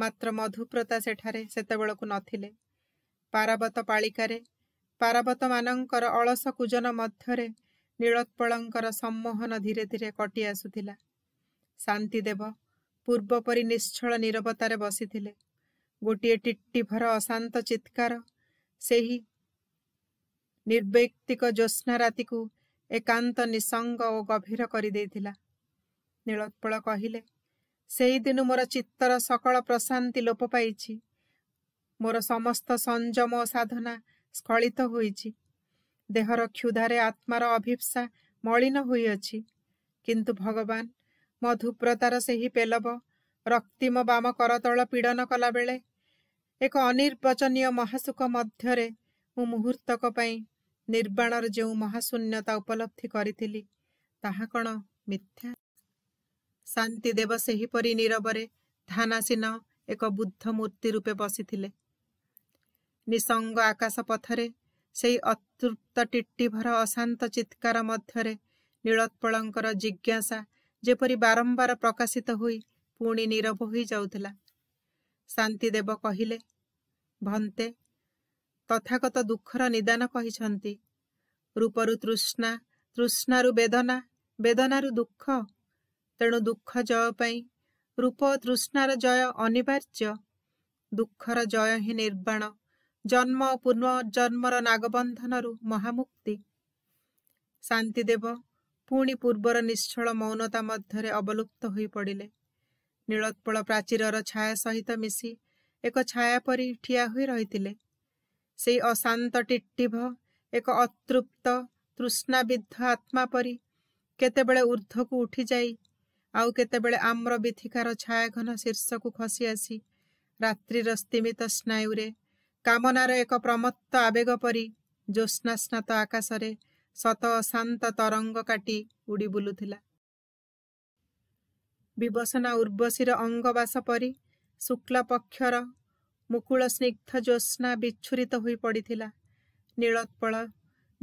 ମାତ୍ର ମଧୁପ୍ରତା ସେଠାରେ ସେତେବେଳକୁ ନଥିଲେ ପାରାବତ ପାଳିକାରେ ପାରାବତମାନଙ୍କର ଅଳସ କୁଜନ ମଧ୍ୟରେ ନୀଳୋତ୍ପଳଙ୍କର ସମ୍ମୋହନ ଧୀରେ ଧୀରେ କଟି ଆସୁଥିଲା ଶାନ୍ତିଦେବ ପୂର୍ବପରି ନିଶ୍ଚଳ ନିରବତାରେ ବସିଥିଲେ ଗୋଟିଏ ଭର ଅଶାନ୍ତ ଚିତ୍କାର ସେହି ନିର୍ବ୍ୟକ୍ତିକ ଜ୍ୟୋତ୍ନାରାତିକୁ ଏକାନ୍ତ ନିସଙ୍ଗ ଓ ଗଭୀର କରିଦେଇଥିଲା ନୀଳୋତ୍ପଳ କହିଲେ ସେହିଦିନ ମୋର ଚିତ୍ତର ସକଳ ପ୍ରଶାନ୍ତି ଲୋପ ପାଇଛି ମୋର ସମସ୍ତ ସଂଯମ ଓ ସାଧନା ସ୍ଖଳିତ ହୋଇଛି ଦେହର କ୍ଷୁଧାରେ ଆତ୍ମାର ଅଭିପ୍ସା ମଳିନ ହୋଇଅଛି କିନ୍ତୁ ଭଗବାନ ମଧୁପ୍ରତାର ସେହି ପେଲବ ରକ୍ତିମ ବାମ କରତଳ ପୀଡ଼ନ କଲାବେଳେ ଏକ ଅନିର୍ବଚନୀୟ ମହାସୁଖ ମଧ୍ୟରେ ମୁଁ ମୁହୂର୍ତ୍ତକ ପାଇଁ ନିର୍ବାଣର ଯେଉଁ ମହାଶୂନ୍ୟତା ଉପଲବ୍ଧି କରିଥିଲି ତାହା କ'ଣ ମିଥ୍ୟା ଶାନ୍ତିଦେବ ସେହିପରି ନିରବରେ ଧାନାସୀନ ଏକ ବୁଦ୍ଧ ମୂର୍ତ୍ତି ରୂପେ ବସିଥିଲେ ନିସଙ୍ଗ ଆକାଶ ପଥରେ ସେଇ ଅତୃପ୍ତ ଟିଟିଭର ଅଶାନ୍ତ ଚିତ୍କାର ମଧ୍ୟରେ ନୀଳୋତ୍ପଳଙ୍କର ଜିଜ୍ଞାସା ଯେପରି ବାରମ୍ବାର ପ୍ରକାଶିତ ହୋଇ ପୁଣି ନୀରବ ହୋଇଯାଉଥିଲା ଶାନ୍ତିଦେବ କହିଲେ ଭନ୍ତେ ତଥାଗତ ଦୁଃଖର ନିଦାନ କହିଛନ୍ତି ରୂପରୁ ତୃଷ୍ଣା ତୃଷ୍ଣାରୁ ବେଦନା ବେଦନାରୁ ଦୁଃଖ ତେଣୁ ଦୁଃଖ ଜୟ ପାଇଁ ରୂପ ତୃଷ୍ଣାର ଜୟ ଅନିବାର୍ଯ୍ୟ ଦୁଃଖର ଜୟ ହିଁ ନିର୍ବାଣ ଜନ୍ମ ପୁନର୍ଜନ୍ମର ନାଗବନ୍ଧନରୁ ମହାମୁକ୍ତି ଶାନ୍ତିଦେବ ପୁଣି ପୂର୍ବର ନିଶ୍ଚଳ ମୌନତା ମଧ୍ୟରେ ଅବଲୁପ୍ତ ହୋଇପଡ଼ିଲେ ନୀଳୋତ୍ପଳ ପ୍ରାଚୀରର ଛାୟା ସହିତ ମିଶି ଏକ ଛାୟା ପରି ଠିଆ ହୋଇ ରହିଥିଲେ ସେହି ଅଶାନ୍ତ ଟିଟିଭ ଏକ ଅତୃପ୍ତ ତୃଷ୍ଣାବିଦ୍ଧ ଆତ୍ମା ପରି କେତେବେଳେ ଉର୍ଦ୍ଧ୍ୱକୁ ଉଠିଯାଇ ଆଉ କେତେବେଳେ ଆମ୍ର ବିଥିକାର ଛାୟାଘନ ଶୀର୍ଷକୁ ଖସିଆସି ରାତ୍ରିର ସ୍ତିମିତ ସ୍ନାୟୁରେ କାମନାର ଏକ ପ୍ରମତ୍ତ ଆବେଗ ପରି ଜ୍ୟୋତ୍ସ୍ନାସ୍ନାତ ଆକାଶରେ ସତ ଅଶାନ୍ତ ତରଙ୍ଗ କାଟି ଉଡ଼ି ବୁଲୁଥିଲା ବିବସନା ଉର୍ବଶୀର ଅଙ୍ଗବାସ ପରି ଶୁକ୍ଳପକ୍ଷର ମୁକୁଳ ସ୍ନିଗ୍ଧ ଜ୍ୟୋତ୍ସ୍ନା ବିଚ୍ଛୁରିତ ହୋଇ ପଡ଼ିଥିଲା ନୀଳୋତ୍ପଳ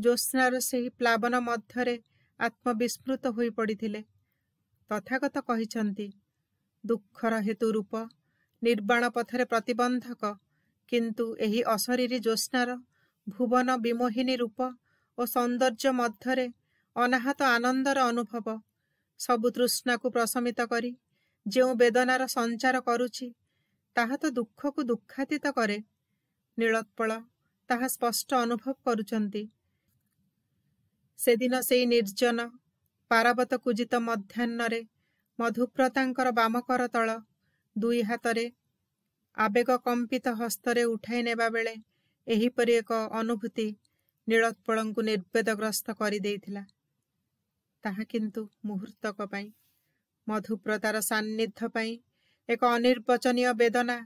ଜ୍ୟୋତ୍ସ୍ନାର ସେହି ପ୍ଲାବନ ମଧ୍ୟରେ ଆତ୍ମବିସ୍ମୃତ ହୋଇ ପଡ଼ିଥିଲେ ତଥାଗତ କହିଛନ୍ତି ଦୁଃଖର ହେତୁ ରୂପ ନିର୍ବାଣ ପଥରେ ପ୍ରତିବନ୍ଧକ କିନ୍ତୁ ଏହି ଅଶରୀରୀ ଜ୍ୟୋତ୍ସ୍ନାର ଭୁବନ ବିମୋହିନୀ ରୂପ ଓ ସୌନ୍ଦର୍ଯ୍ୟ ମଧ୍ୟରେ ଅନାହତ ଆନନ୍ଦର ଅନୁଭବ ସବୁ ତୃଷ୍ଣାକୁ ପ୍ରଶମିତ କରି ଯେଉଁ ବେଦନାର ସଞ୍ଚାର କରୁଛି ତାହା ତ ଦୁଃଖକୁ ଦୁଃଖାତୀତ କରେ ନୀଳୋତ୍ପଳ ତାହା ସ୍ପଷ୍ଟ ଅନୁଭବ କରୁଛନ୍ତି ସେଦିନ ସେଇ ନିର୍ଜନ ପାରବତ କୁଜିତ ମଧ୍ୟାହ୍ନରେ ମଧୁପ୍ରତାଙ୍କର ବାମକର ତଳ ଦୁଇ ହାତରେ ଆବେଗ କମ୍ପିତ ହସ୍ତରେ ଉଠାଇ ନେବା ବେଳେ ଏହିପରି ଏକ ଅନୁଭୂତି ନୀଳୋତ୍ପଳଙ୍କୁ ନିର୍ବେଦଗ୍ରସ୍ତ କରିଦେଇଥିଲା ତାହା କିନ୍ତୁ ମୁହୂର୍ତ୍ତକ ପାଇଁ ମଧୁପ୍ରତାର ସାନ୍ନିଧ୍ୟ ପାଇଁ ଏକ ଅନିର୍ବଚନୀୟ ବେଦନା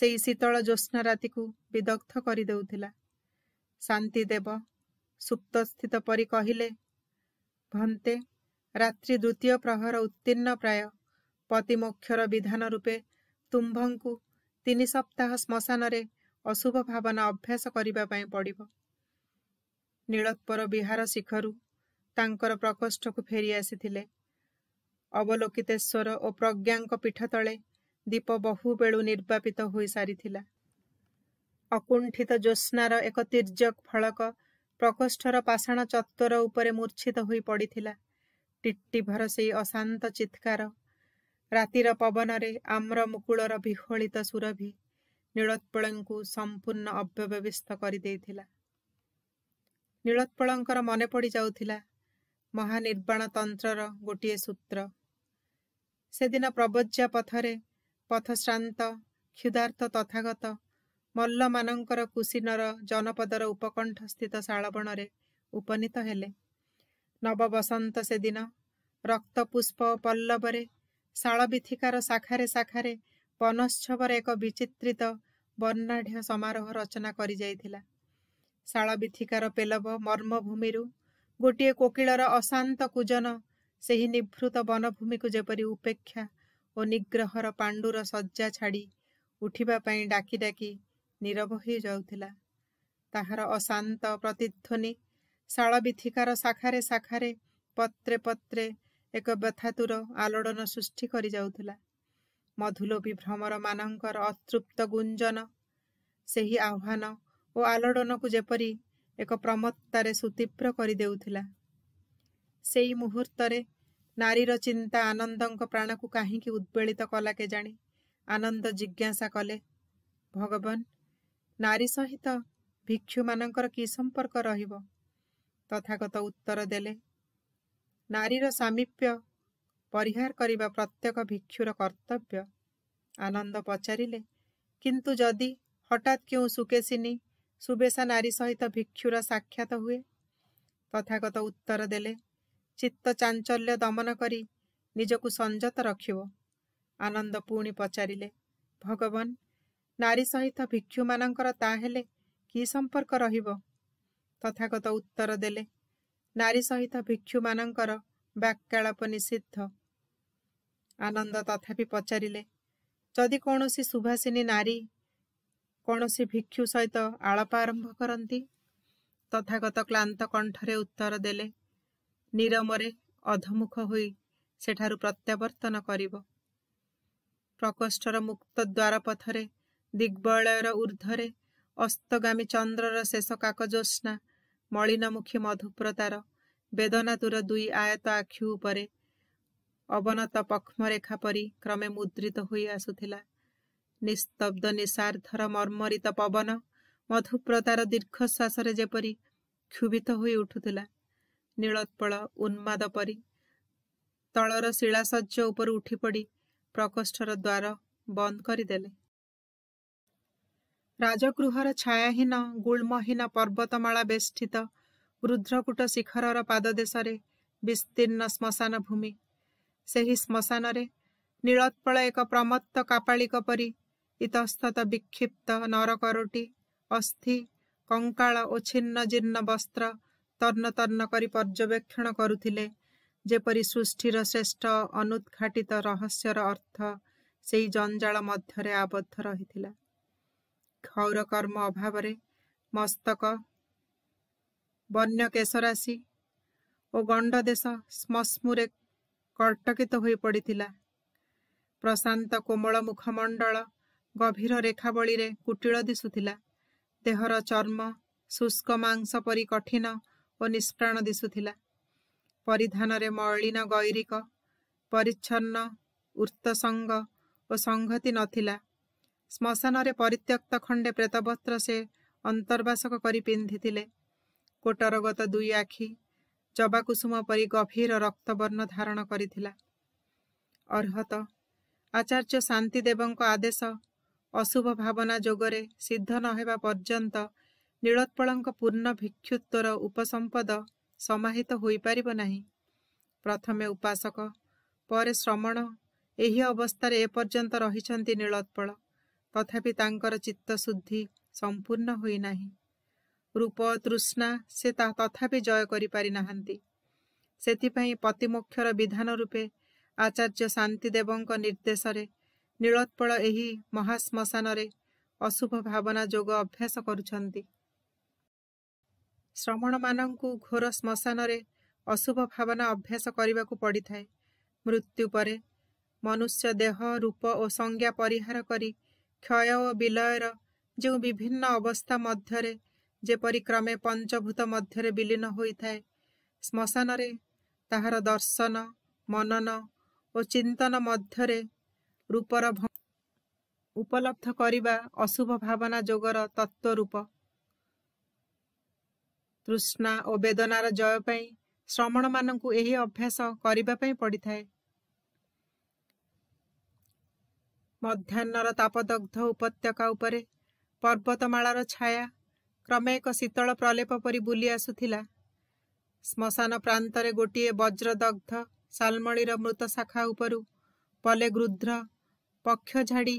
ସେହି ଶୀତଳ ଜ୍ୟୋତ୍ସ୍ନା ରାତିକୁ ବିଦଗ୍ଧ କରିଦେଉଥିଲା ଶାନ୍ତିଦେବ ସୁପ୍ତସ୍ଥିତ ପରି କହିଲେ ଭନ୍ତେ ରାତ୍ରି ଦ୍ୱିତୀୟ ପ୍ରହର ଉତ୍ତୀର୍ଣ୍ଣ ପ୍ରାୟ ପତିମୋକ୍ଷର ବିଧାନ ରୂପେ ତୁମ୍ଭଙ୍କୁ ତିନି ସପ୍ତାହ ଶ୍ମଶାନରେ ଅଶୁଭ ଭାବନା ଅଭ୍ୟାସ କରିବା ପାଇଁ ପଡ଼ିବ ନୀଳୋତ୍ପର ବିହାର ଶିଖରୁ ତାଙ୍କର ପ୍ରକୋଷ୍ଠକୁ ଫେରି ଆସିଥିଲେ ଅବଲୋକିତେଶ୍ୱର ଓ ପ୍ରଜ୍ଞାଙ୍କ ପୀଠ ତଳେ ଦୀପ ବହୁବେଳୁ ନିର୍ବାପିତ ହୋଇସାରିଥିଲା ଅକୁଣ୍ଠିତ ଜ୍ୟୋତ୍ସ୍ନାର ଏକ ତୀର୍ଯ୍ୟକ ଫଳକ ପ୍ରକୋଷ୍ଠର ପାଷାଣ ଚତ୍ୱର ଉପରେ ମୂର୍ଚ୍ଛିତ ହୋଇ ପଡ଼ିଥିଲା ଟିଟିଭର ସେହି ଅଶାନ୍ତ ଚିତ୍କାର ରାତିର ପବନରେ ଆମ୍ର ମୁକୁଳର ବିହଳିତ ସୁରଭି ନୀଳୋତ୍ପଳଙ୍କୁ ସମ୍ପୂର୍ଣ୍ଣ ଅବ୍ୟବସ୍ଥିତ କରିଦେଇଥିଲା ନୀଳୋତ୍ପଳଙ୍କର ମନେ ପଡ଼ିଯାଉଥିଲା ମହାନିର୍ବାଣ ତନ୍ତ୍ରର ଗୋଟିଏ ସୂତ୍ର ସେଦିନ ପ୍ରବଜା ପଥରେ ପଥଶ୍ରାନ୍ତ କ୍ଷୁଦାର୍ଥ ତଥାଗତ ମଲ୍ଲମାନଙ୍କର କୁଶିନର ଜନପଦର ଉପକଣ୍ଠସ୍ଥିତ ଶାଳବଣରେ ଉପନୀତ ହେଲେ ନବବସନ୍ତ ସେଦିନ ରକ୍ତପୁଷ୍ପ ପଲ୍ଲବରେ ଶାଳବିଥିକାର ଶାଖାରେ ଶାଖାରେ ବନଶ୍ଚବରେ ଏକ ବିଚିତ୍ରିତ ବର୍ଣ୍ଣାଢ଼୍ୟ ସମାରୋହ ରଚନା କରିଯାଇଥିଲା ଶାଳବିଥିକାର ପେଲବ ମର୍ମଭୂମିରୁ ଗୋଟିଏ କୋକିଳର ଅଶାନ୍ତ କୁଜନ ସେହି ନିଭୃତ ବନଭୂମିକୁ ଯେପରି ଉପେକ୍ଷା ଓ ନିଗ୍ରହର ପାଣ୍ଡୁର ଶଯ୍ୟା ଛାଡ଼ି ଉଠିବା ପାଇଁ ଡାକି ଡାକି ନିରବ ହୋଇଯାଉଥିଲା ତାହାର ଅଶାନ୍ତ ପ୍ରତିଧ୍ୱନି ଶାଳବିଥିକାର ଶାଖାରେ ଶାଖାରେ ପତ୍ରେ ପତ୍ରେ ଏକ ବ୍ୟଥାତୁର ଆଲୋଡ଼ନ ସୃଷ୍ଟି କରିଯାଉଥିଲା ମଧୁଲୋପୀ ଭ୍ରମରମାନଙ୍କର ଅତୃପ୍ତ ଗୁଞ୍ଜନ ସେହି ଆହ୍ୱାନ ଓ ଆଲୋଡ଼ନକୁ ଯେପରି ଏକ ପ୍ରମତ୍ତାରେ ସୁତୀବ୍ର କରିଦେଉଥିଲା ସେହି ମୁହୂର୍ତ୍ତରେ ନାରୀର ଚିନ୍ତା ଆନନ୍ଦଙ୍କ ପ୍ରାଣକୁ କାହିଁକି ଉଦ୍ବେଳିତ କଲା କେଜାଣି ଆନନ୍ଦ ଜିଜ୍ଞାସା କଲେ ଭଗବାନ ନାରୀ ସହିତ ଭିକ୍ଷୁମାନଙ୍କର କି ସମ୍ପର୍କ ରହିବ ତଥାଗତ ଉତ୍ତର ଦେଲେ ନାରୀର ସାମିପ୍ୟ ପରିହାର କରିବା ପ୍ରତ୍ୟେକ ଭିକ୍ଷୁର କର୍ତ୍ତବ୍ୟ ଆନନ୍ଦ ପଚାରିଲେ କିନ୍ତୁ ଯଦି ହଠାତ୍ କେଉଁ ସୁକେଶିନୀ ସୁବେଶା ନାରୀ ସହିତ ଭିକ୍ଷୁର ସାକ୍ଷାତ ହୁଏ ତଥାଗତ ଉତ୍ତର ଦେଲେ ଚିତ୍ତ ଚାଞ୍ଚଲ୍ୟ ଦମନ କରି ନିଜକୁ ସଂଯତ ରଖିବ ଆନନ୍ଦ ପୁଣି ପଚାରିଲେ ଭଗବାନ ନାରୀ ସହିତ ଭିକ୍ଷୁମାନଙ୍କର ତାହେଲେ କି ସମ୍ପର୍କ ରହିବ ତଥାଗତ ଉତ୍ତର ଦେଲେ ନାରୀ ସହିତ ଭିକ୍ଷୁମାନଙ୍କର ବାକ୍ୟାଳାପ ନିଷିଦ୍ଧ ଆନନ୍ଦ ତଥାପି ପଚାରିଲେ ଯଦି କୌଣସି ସୁଭାସିନୀ ନାରୀ କୌଣସି ଭିକ୍ଷୁ ସହିତ ଆଳପ ଆରମ୍ଭ କରନ୍ତି ତଥାଗତ କ୍ଳାନ୍ତ କଣ୍ଠରେ ଉତ୍ତର ଦେଲେ ନିରମରେ ଅଧମୁଖ ହୋଇ ସେଠାରୁ ପ୍ରତ୍ୟାବର୍ତ୍ତନ କରିବ ପ୍ରକୋଷ୍ଠର ମୁକ୍ତ ଦ୍ୱାର ପଥରେ ଦିଗ୍ବଳୟର ଉର୍ଦ୍ଧ୍ୱରେ ଅସ୍ତଗାମୀ ଚନ୍ଦ୍ରର ଶେଷ କାକଜୋତ୍ସ୍ନା ମଳିନମୁଖୀ ମଧୁପ୍ରତାର ବେଦନା ବେଦନାଦୂର ଦୁଇ ଆୟତ ଆଖି ଉପରେ ଅବନତ ପକ୍ଷ୍ମରେଖା ପରି କ୍ରମେ ମୁଦ୍ରିତ ହୋଇ ଆସୁଥିଲା ନିସ୍ତବ୍ଧ ନିଃସାର୍ଦ୍ଧର ମର୍ମରିତ ପବନ ମଧୁପ୍ରତାର ଦୀର୍ଘଶ୍ୱାସରେ ଯେପରି କ୍ଷୁଭିତ ହୋଇ ଉଠୁଥିଲା ନୀଳୋତ୍ପଳ ଉନ୍ମାଦ ପରି ତଳର ଶିଳାସଜ୍ୟ ଉପରୁ ଉଠିପଡ଼ି ପ୍ରକୋଷ୍ଠର ଦ୍ୱାର ବନ୍ଦ କରିଦେଲେ ରାଜଗୃହର ଛାୟାହୀନ ଗୁଳ୍ମହୀନ ପର୍ବତମାଳା ବେଷ୍ଟିତ ବୃଦ୍ଧକୁଟ ଶିଖରର ପାଦ ଦେଶରେ ବିସ୍ତୀର୍ଣ୍ଣ ଶ୍ମଶାନ ଭୂମି ସେହି ଶ୍ମଶାନରେ ନୀଳୋତ୍ପଳ ଏକ ପ୍ରମତ୍ତ କାପାଳିକ ପରି ଇତସ୍ତତ ବିକ୍ଷିପ୍ତ ନରକରୋଟି ଅସ୍ଥି କଙ୍କାଳ ଓ ଛିନ୍ନ ଜିନ୍ନ ବସ୍ତ୍ର ତର୍ଣ୍ଣତର୍ଣ୍ଣ କରି ପର୍ଯ୍ୟବେକ୍ଷଣ କରୁଥିଲେ ଯେପରି ସୃଷ୍ଟିର ଶ୍ରେଷ୍ଠ ଅନୁଦ୍ଘାଟିତ ରହସ୍ୟର ଅର୍ଥ ସେହି ଜଞ୍ଜାଳ ମଧ୍ୟରେ ଆବଦ୍ଧ ରହିଥିଲା କ୍ଷୌରକର୍ମ ଅଭାବରେ ମସ୍ତକ ବନ୍ୟ କେଶରାଶି ଓ ଗଣ୍ଡ ଦେଶ ଶ୍ମଶମୁରେ କର୍ଟକିତ ହୋଇପଡ଼ିଥିଲା ପ୍ରଶାନ୍ତ କୋମଳ ମୁଖମଣ୍ଡଳ ଗଭୀର ରେଖାବଳିରେ କୁଟିଳ ଦିଶୁଥିଲା ଦେହର ଚର୍ମ ଶୁଷ୍କ ମାଂସ ପରି କଠିନ ଓ ନିଷ୍ପ୍ରାଣ ଦିଶୁଥିଲା ପରିଧାନରେ ମଳିନ ଗୈରିକ ପରିଚ୍ଛନ୍ନ ଉର୍ତ୍ତସଙ୍ଗ ଓ ସଂହତି ନଥିଲା ଶ୍ମଶାନରେ ପରିତ୍ୟକ୍ତ ଖଣ୍ଡେ ପ୍ରେତବସ୍ତ୍ର ସେ ଅନ୍ତର୍ବାସକ କରି ପିନ୍ଧିଥିଲେ କୋଟରଗତ ଦୁଇ ଆଖି ଚବାକୁସୁମ ପରି ଗଭୀର ରକ୍ତବର୍ଣ୍ଣ ଧାରଣ କରିଥିଲା ଅର୍ହତ ଆଚାର୍ଯ୍ୟ ଶାନ୍ତିଦେବଙ୍କ ଆଦେଶ ଅଶୁଭ ଭାବନା ଯୋଗରେ ସିଦ୍ଧ ନ ହେବା ପର୍ଯ୍ୟନ୍ତ ନୀଳୋତ୍ପଳଙ୍କ ପୂର୍ଣ୍ଣ ଭିକ୍ଷୁତ୍ୱର ଉପସମ୍ପଦ ସମାହିତ ହୋଇପାରିବ ନାହିଁ ପ୍ରଥମେ ଉପାସକ ପରେ ଶ୍ରମଣ ଏହି ଅବସ୍ଥାରେ ଏପର୍ଯ୍ୟନ୍ତ ରହିଛନ୍ତି ନୀଳୋତ୍ପଳ ତଥାପି ତାଙ୍କର ଚିତ୍ତଶୁଦ୍ଧି ସମ୍ପୂର୍ଣ୍ଣ ହୋଇନାହିଁ ରୂପ ତୃଷ୍ଣା ସେ ତାହା ତଥାପି ଜୟ କରିପାରିନାହାନ୍ତି ସେଥିପାଇଁ ପତିମୋକ୍ଷର ବିଧାନ ରୂପେ ଆଚାର୍ଯ୍ୟ ଶାନ୍ତିଦେବଙ୍କ ନିର୍ଦ୍ଦେଶରେ ନୀଳୋତ୍ପଳ ଏହି ମହାଶ୍ମଶାନରେ ଅଶୁଭ ଭାବନା ଯୋଗ ଅଭ୍ୟାସ କରୁଛନ୍ତି ଶ୍ରମଣମାନଙ୍କୁ ଘୋର ଶ୍ମଶାନରେ ଅଶୁଭ ଭାବନା ଅଭ୍ୟାସ କରିବାକୁ ପଡ଼ିଥାଏ ମୃତ୍ୟୁ ପରେ ମନୁଷ୍ୟ ଦେହ ରୂପ ଓ ସଂଜ୍ଞା ପରିହାର କରି କ୍ଷୟ ଓ ବିଲୟର ଯେଉଁ ବିଭିନ୍ନ ଅବସ୍ଥା ମଧ୍ୟରେ ଯେପରି କ୍ରମେ ପଞ୍ଚଭୂତ ମଧ୍ୟରେ ବିଲୀନ ହୋଇଥାଏ ଶ୍ମଶାନରେ ତାହାର ଦର୍ଶନ ମନନ ଓ ଚିନ୍ତନ ମଧ୍ୟରେ ରୂପର ଉପଲବ୍ଧ କରିବା ଅଶୁଭ ଭାବନା ଯୋଗର ତତ୍ତ୍ୱ ରୂପ ତୃଷ୍ଣା ଓ ବେଦନାର ଜୟ ପାଇଁ ଶ୍ରମଣମାନଙ୍କୁ ଏହି ଅଭ୍ୟାସ କରିବା ପାଇଁ ପଡ଼ିଥାଏ ମଧ୍ୟାହ୍ନର ତାପଦଗ୍ଧ ଉପତ୍ୟକା ଉପରେ ପର୍ବତମାଳାର ଛାୟା କ୍ରମେ ଏକ ଶୀତଳ ପ୍ରଲେପ ପରି ବୁଲି ଆସୁଥିଲା ଶ୍ମଶାନ ପ୍ରାନ୍ତରେ ଗୋଟିଏ ବଜ୍ରଦଗ୍ଧ ସାଲମଣିର ମୃତ ଶାଖା ଉପରୁ ପଲେ ଗୃଦ୍ଧ ପକ୍ଷ ଝାଡ଼ି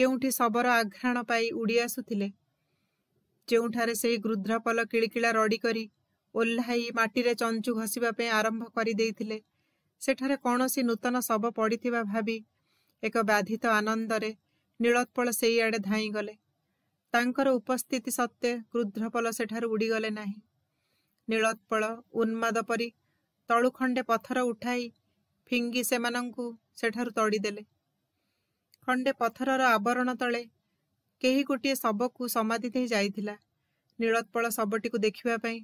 କେଉଁଠି ଶବର ଆଘ୍ରାଣ ପାଇ ଉଡ଼ି ଆସୁଥିଲେ ଯେଉଁଠାରେ ସେହି ଗୃଧ୍ର ପଲ କିଳିକିଳା ରଡ଼ି କରି ଓହ୍ଲାଇ ମାଟିରେ ଚଞ୍ଚୁ ଘଷିବା ପାଇଁ ଆରମ୍ଭ କରିଦେଇଥିଲେ ସେଠାରେ କୌଣସି ନୂତନ ଶବ ପଡ଼ିଥିବା ଭାବି ଏକ ବ୍ୟାଧିତ ଆନନ୍ଦରେ ନୀଳୋତ୍ପଳ ସେଇଆଡ଼େ ଧାଇଁଗଲେ ତାଙ୍କର ଉପସ୍ଥିତି ସତ୍ତ୍ୱେ କ୍ରୁଦ୍ଧପଲ ସେଠାରୁ ଉଡ଼ିଗଲେ ନାହିଁ ନୀଳୋତ୍ପଳ ଉନ୍ମାଦ ପରି ତଳୁ ଖଣ୍ଡେ ପଥର ଉଠାଇ ଫିଙ୍ଗି ସେମାନଙ୍କୁ ସେଠାରୁ ତଡ଼ିଦେଲେ ଖଣ୍ଡେ ପଥରର ଆବରଣ ତଳେ କେହି ଗୋଟିଏ ଶବକୁ ସମାଧି ଦେଇ ଯାଇଥିଲା ନୀଳୋତ୍ପଳ ଶବଟିକୁ ଦେଖିବା ପାଇଁ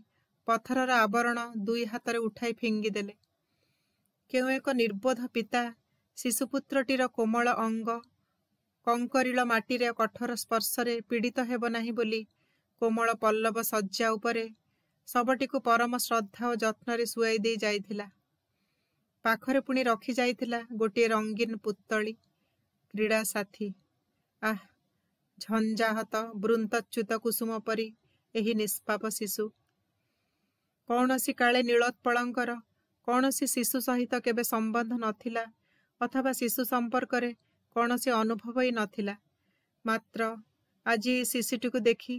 ପଥରର ଆବରଣ ଦୁଇ ହାତରେ ଉଠାଇ ଫିଙ୍ଗିଦେଲେ କେଉଁ ଏକ ନିର୍ବୋଧ ପିତା ଶିଶୁପୁତ୍ରଟିର କୋମଳ ଅଙ୍ଗ କଙ୍କରିଳ ମାଟିରେ କଠୋର ସ୍ପର୍ଶରେ ପୀଡ଼ିତ ହେବ ନାହିଁ ବୋଲି କୋମଳ ପଲ୍ଲବ ଶଯ୍ୟା ଉପରେ ଶବଟିକୁ ପରମ ଶ୍ରଦ୍ଧା ଓ ଯତ୍ନରେ ଶୁଆଇ ଦେଇ ଯାଇଥିଲା ପାଖରେ ପୁଣି ରଖିଯାଇଥିଲା ଗୋଟିଏ ରଙ୍ଗୀନ ପୁତ୍ତଳୀ କ୍ରୀଡ଼ା ସାଥୀ ଆହ ଝଞ୍ଜାହତ ବୃନ୍ଦଚ୍ୟୁତ କୁସୁମ ପରି ଏହି ନିଷ୍ପାପ ଶିଶୁ କୌଣସି କାଳେ ନୀଳୋତ୍ପଳଙ୍କର କୌଣସି ଶିଶୁ ସହିତ କେବେ ସମ୍ବନ୍ଧ ନଥିଲା ଅଥବା ଶିଶୁ ସମ୍ପର୍କରେ କୌଣସି ଅନୁଭବ ହିଁ ନଥିଲା ମାତ୍ର ଆଜି ଶିଶୁଟିକୁ ଦେଖି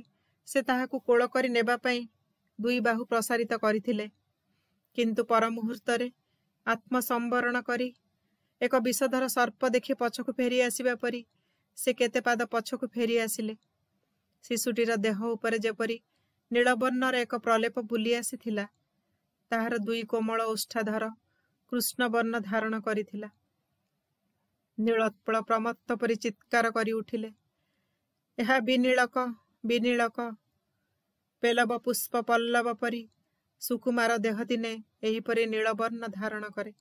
ସେ ତାହାକୁ କୋଳ କରି ନେବା ପାଇଁ ଦୁଇ ବାହୁ ପ୍ରସାରିତ କରିଥିଲେ କିନ୍ତୁ ପରମୁହୂର୍ତ୍ତରେ ଆତ୍ମସମ୍ବରଣ କରି ଏକ ବିଷଧର ସର୍ପ ଦେଖି ପଛକୁ ଫେରି ଆସିବା ପରି ସେ କେତେ ପାଦ ପଛକୁ ଫେରି ଆସିଲେ ଶିଶୁଟିର ଦେହ ଉପରେ ଯେପରି ନୀଳବର୍ଣ୍ଣର ଏକ ପ୍ରଲେପ ବୁଲି ଆସିଥିଲା ତାହାର ଦୁଇ କୋମଳ ଉଷ୍ଠାଧର କୃଷ୍ଣବର୍ଣ୍ଣ ଧାରଣ କରିଥିଲା ନୀଳୋତ୍ପଳ ପ୍ରମତ୍ତ ପରି ଚିତ୍କାର କରି ଉଠିଲେ ଏହା ବିନୀଳକ ବିନୀଳକ ପେଲବ ପୁଷ୍ପ ପଲ୍ଲବ ପରି ସୁକୁମାର ଦେହ ଦିନେ ଏହିପରି ନୀଳବର୍ଣ୍ଣ ଧାରଣ କରେ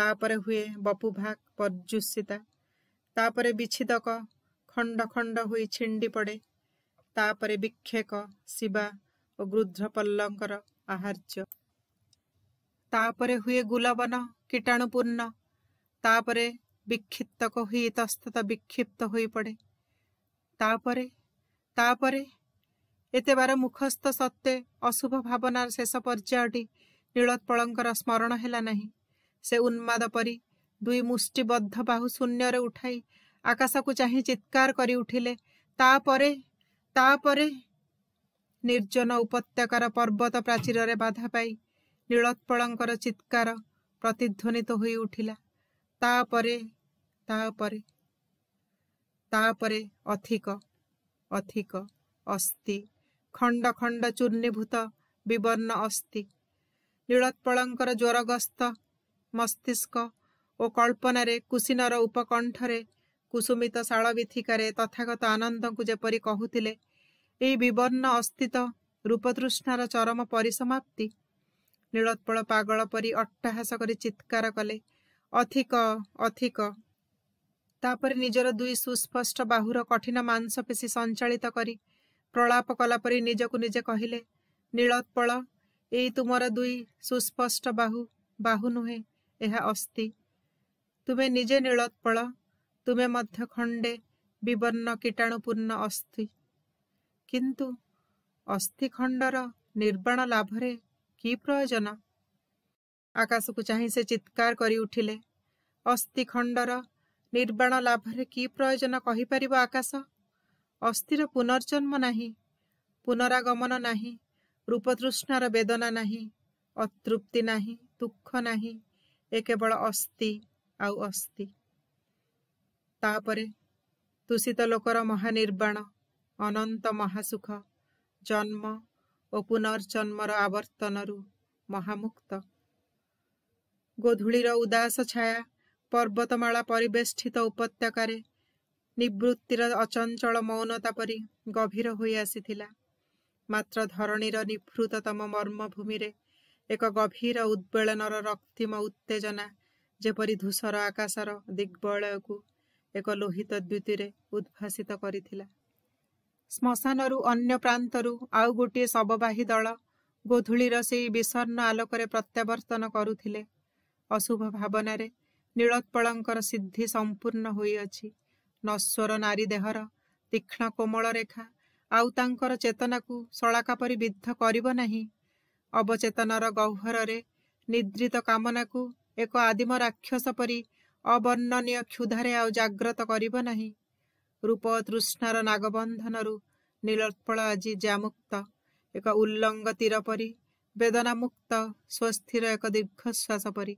ତାପରେ ହୁଏ ବପୁ ଭାଗ ପର୍ଯ୍ୟୁଷିତା ତାପରେ ବିଚ୍ଛିଦକ ଖଣ୍ଡ ଖଣ୍ଡ ହୋଇ ଛିଣ୍ଡି ପଡ଼େ ତାପରେ ବିକ୍ଷେକ ଶିବା ଓ ଗୃଧ୍ରପଲ୍ଲଙ୍କର ଆହାର୍ଯ୍ୟ ତାପରେ ହୁଏ ଗୁଲବନ କୀଟାଣୁପୂର୍ଣ୍ଣ ତାପରେ বিক্ষিপ্তক হয়ে ইতস্তত বিক্ষিপ্ত হয়ে পড়ে তারপরে তারপরে এতেবার মুখস্থ সত্ত্বে অশুভ ভাবনার শেষ পর্যায়টি ନୀଳୋତ୍ପଳଙ୍କର ସ୍ମରଣ ହେଲା ନାହିଁ ସେ ଉନ୍ମାଦ ପରି ଦୁଇ ମୁଷ୍ଟିବଦ୍ଧ ବାହୁ ଶୂନ୍ୟରେ ଉଠାଇ ଆକାଶକୁ ଚାହିଁ ଚିତ୍କାର କରି ଉଠିଲେ ତାପରେ ତାପରେ ନିର୍ଜନ ଉପତ୍ୟକାର ପର୍ବତ ପ୍ରାଚୀରରେ ବାଧା ପାଇ ନୀଳୋତ୍ପଳଙ୍କର ଚିତ୍କାର ପ୍ରତିଧ୍ୱନିତ ହୋଇ ଉଠିଲା ତାପରେ ତା ଉପରେ ତା ଉପରେ ଅଧିକ ଅଧିକ ଅସ୍ଥି ଖଣ୍ଡ ଖଣ୍ଡ ଚୂର୍ଣ୍ଣୀଭୂତ ବିବର୍ଣ୍ଣ ଅସ୍ଥି ନୀଳୋତ୍ପଳଙ୍କର ଜ୍ୱରଗ୍ରସ୍ତ ମସ୍ତିଷ୍କ ଓ କଳ୍ପନାରେ କୁସିନର ଉପକଣ୍ଠରେ କୁସୁମିତ ଶାଳବିଥିକାରେ ତଥାଗତ ଆନନ୍ଦଙ୍କୁ ଯେପରି କହୁଥିଲେ ଏହି ବିବର୍ଣ୍ଣ ଅସ୍ଥିତ ରୂପତୃଷ୍ଣାର ଚରମ ପରିସମାପ୍ତି ନୀଳୋତ୍ପଳ ପାଗଳ ପରି ଅଟ୍ଟାହାସ କରି ଚିତ୍କାର କଲେ ଅଧିକ ଅଧିକ ତାପରେ ନିଜର ଦୁଇ ସୁସ୍ପଷ୍ଟ ବାହୁର କଠିନ ମାଂସପେଶୀ ସଞ୍ଚାଳିତ କରି ପ୍ରଳାପ କଲାପରି ନିଜକୁ ନିଜେ କହିଲେ ନୀଳୋତ୍ପଳ ଏଇ ତୁମର ଦୁଇ ସୁସ୍ପଷ୍ଟ ବାହୁ ବାହୁ ନୁହେଁ ଏହା ଅସ୍ଥି ତୁମେ ନିଜେ ନୀଳୋତ୍ପଳ ତୁମେ ମଧ୍ୟ ଖଣ୍ଡେ ବିବର୍ଣ୍ଣ କୀଟାଣୁପୂର୍ଣ୍ଣ ଅସ୍ଥି କିନ୍ତୁ ଅସ୍ଥିଖଣ୍ଡର ନିର୍ବାଣ ଲାଭରେ କି ପ୍ରୟୋଜନ ଆକାଶକୁ ଚାହିଁ ସେ ଚିତ୍କାର କରି ଉଠିଲେ ଅସ୍ଥିଖଣ୍ଡର ନିର୍ବାଣ ଲାଭରେ କି ପ୍ରୟୋଜନ କହିପାରିବ ଆକାଶ ଅସ୍ଥିର ପୁନର୍ଜନ୍ମ ନାହିଁ ପୁନରାଗମନ ନାହିଁ ରୂପତୃଷ୍ଣାର ବେଦନା ନାହିଁ ଅତୃପ୍ତି ନାହିଁ ଦୁଃଖ ନାହିଁ ଏ କେବଳ ଅସ୍ଥି ଆଉ ଅସ୍ଥି ତାପରେ ଦୂଷିତ ଲୋକର ମହାନିର୍ବାଣ ଅନନ୍ତ ମହାସୁଖ ଜନ୍ମ ଓ ପୁନର୍ଜନ୍ମର ଆବର୍ତ୍ତନରୁ ମହାମୁକ୍ତ ଗୋଧୂଳିର ଉଦାସ ଛାୟା ପର୍ବତମାଳା ପରିବେଷ୍ଟିତ ଉପତ୍ୟକାରେ ନିବୃତ୍ତିର ଅଚଞ୍ଚଳ ମୌନତା ପରି ଗଭୀର ହୋଇ ଆସିଥିଲା ମାତ୍ର ଧରଣୀର ନିଭୃତତମ ମର୍ମଭୂମିରେ ଏକ ଗଭୀର ଉଦ୍ବେଳନର ରକ୍ତିମ ଉତ୍ତେଜନା ଯେପରି ଧୂସର ଆକାଶର ଦିଗ୍ବଳୟକୁ ଏକ ଲୋହିତ ଦ୍ୱିତୀୟରେ ଉଦ୍ଭାସିତ କରିଥିଲା ଶ୍ମଶାନରୁ ଅନ୍ୟ ପ୍ରାନ୍ତରୁ ଆଉ ଗୋଟିଏ ଶବବାହୀ ଦଳ ଗୋଧୂଳିର ସେହି ବିଷର୍ଣ୍ଣ ଆଲୋକରେ ପ୍ରତ୍ୟାବର୍ତ୍ତନ କରୁଥିଲେ ଅଶୁଭ ଭାବନାରେ ନୀଳୋତ୍ପଳଙ୍କର ସିଦ୍ଧି ସମ୍ପୂର୍ଣ୍ଣ ହୋଇଅଛି ନଶ୍ୱର ନାରୀ ଦେହର ତୀକ୍ଷ୍ଣ କୋମଳ ରେଖା ଆଉ ତାଙ୍କର ଚେତନାକୁ ଶଳାକା ପରି ବିଦ୍ଧ କରିବ ନାହିଁ ଅବଚେତନର ଗହ୍ୱରରେ ନିଦ୍ରିତ କାମନାକୁ ଏକ ଆଦିମ ରାକ୍ଷସ ପରି ଅବର୍ଣ୍ଣନୀୟ କ୍ଷୁଧାରେ ଆଉ ଜାଗ୍ରତ କରିବ ନାହିଁ ରୂପ ତୃଷ୍ଣାର ନାଗବନ୍ଧନରୁ ନୀଳୋତ୍ପଳ ଆଜି ଜ୍ୟାମୁକ୍ତ ଏକ ଉଲ୍ଲଙ୍ଗ ତୀର ପରି ବେଦନାମୁକ୍ତ ସ୍ୱସ୍ଥିର ଏକ ଦୀର୍ଘଶ୍ୱାସ ପରି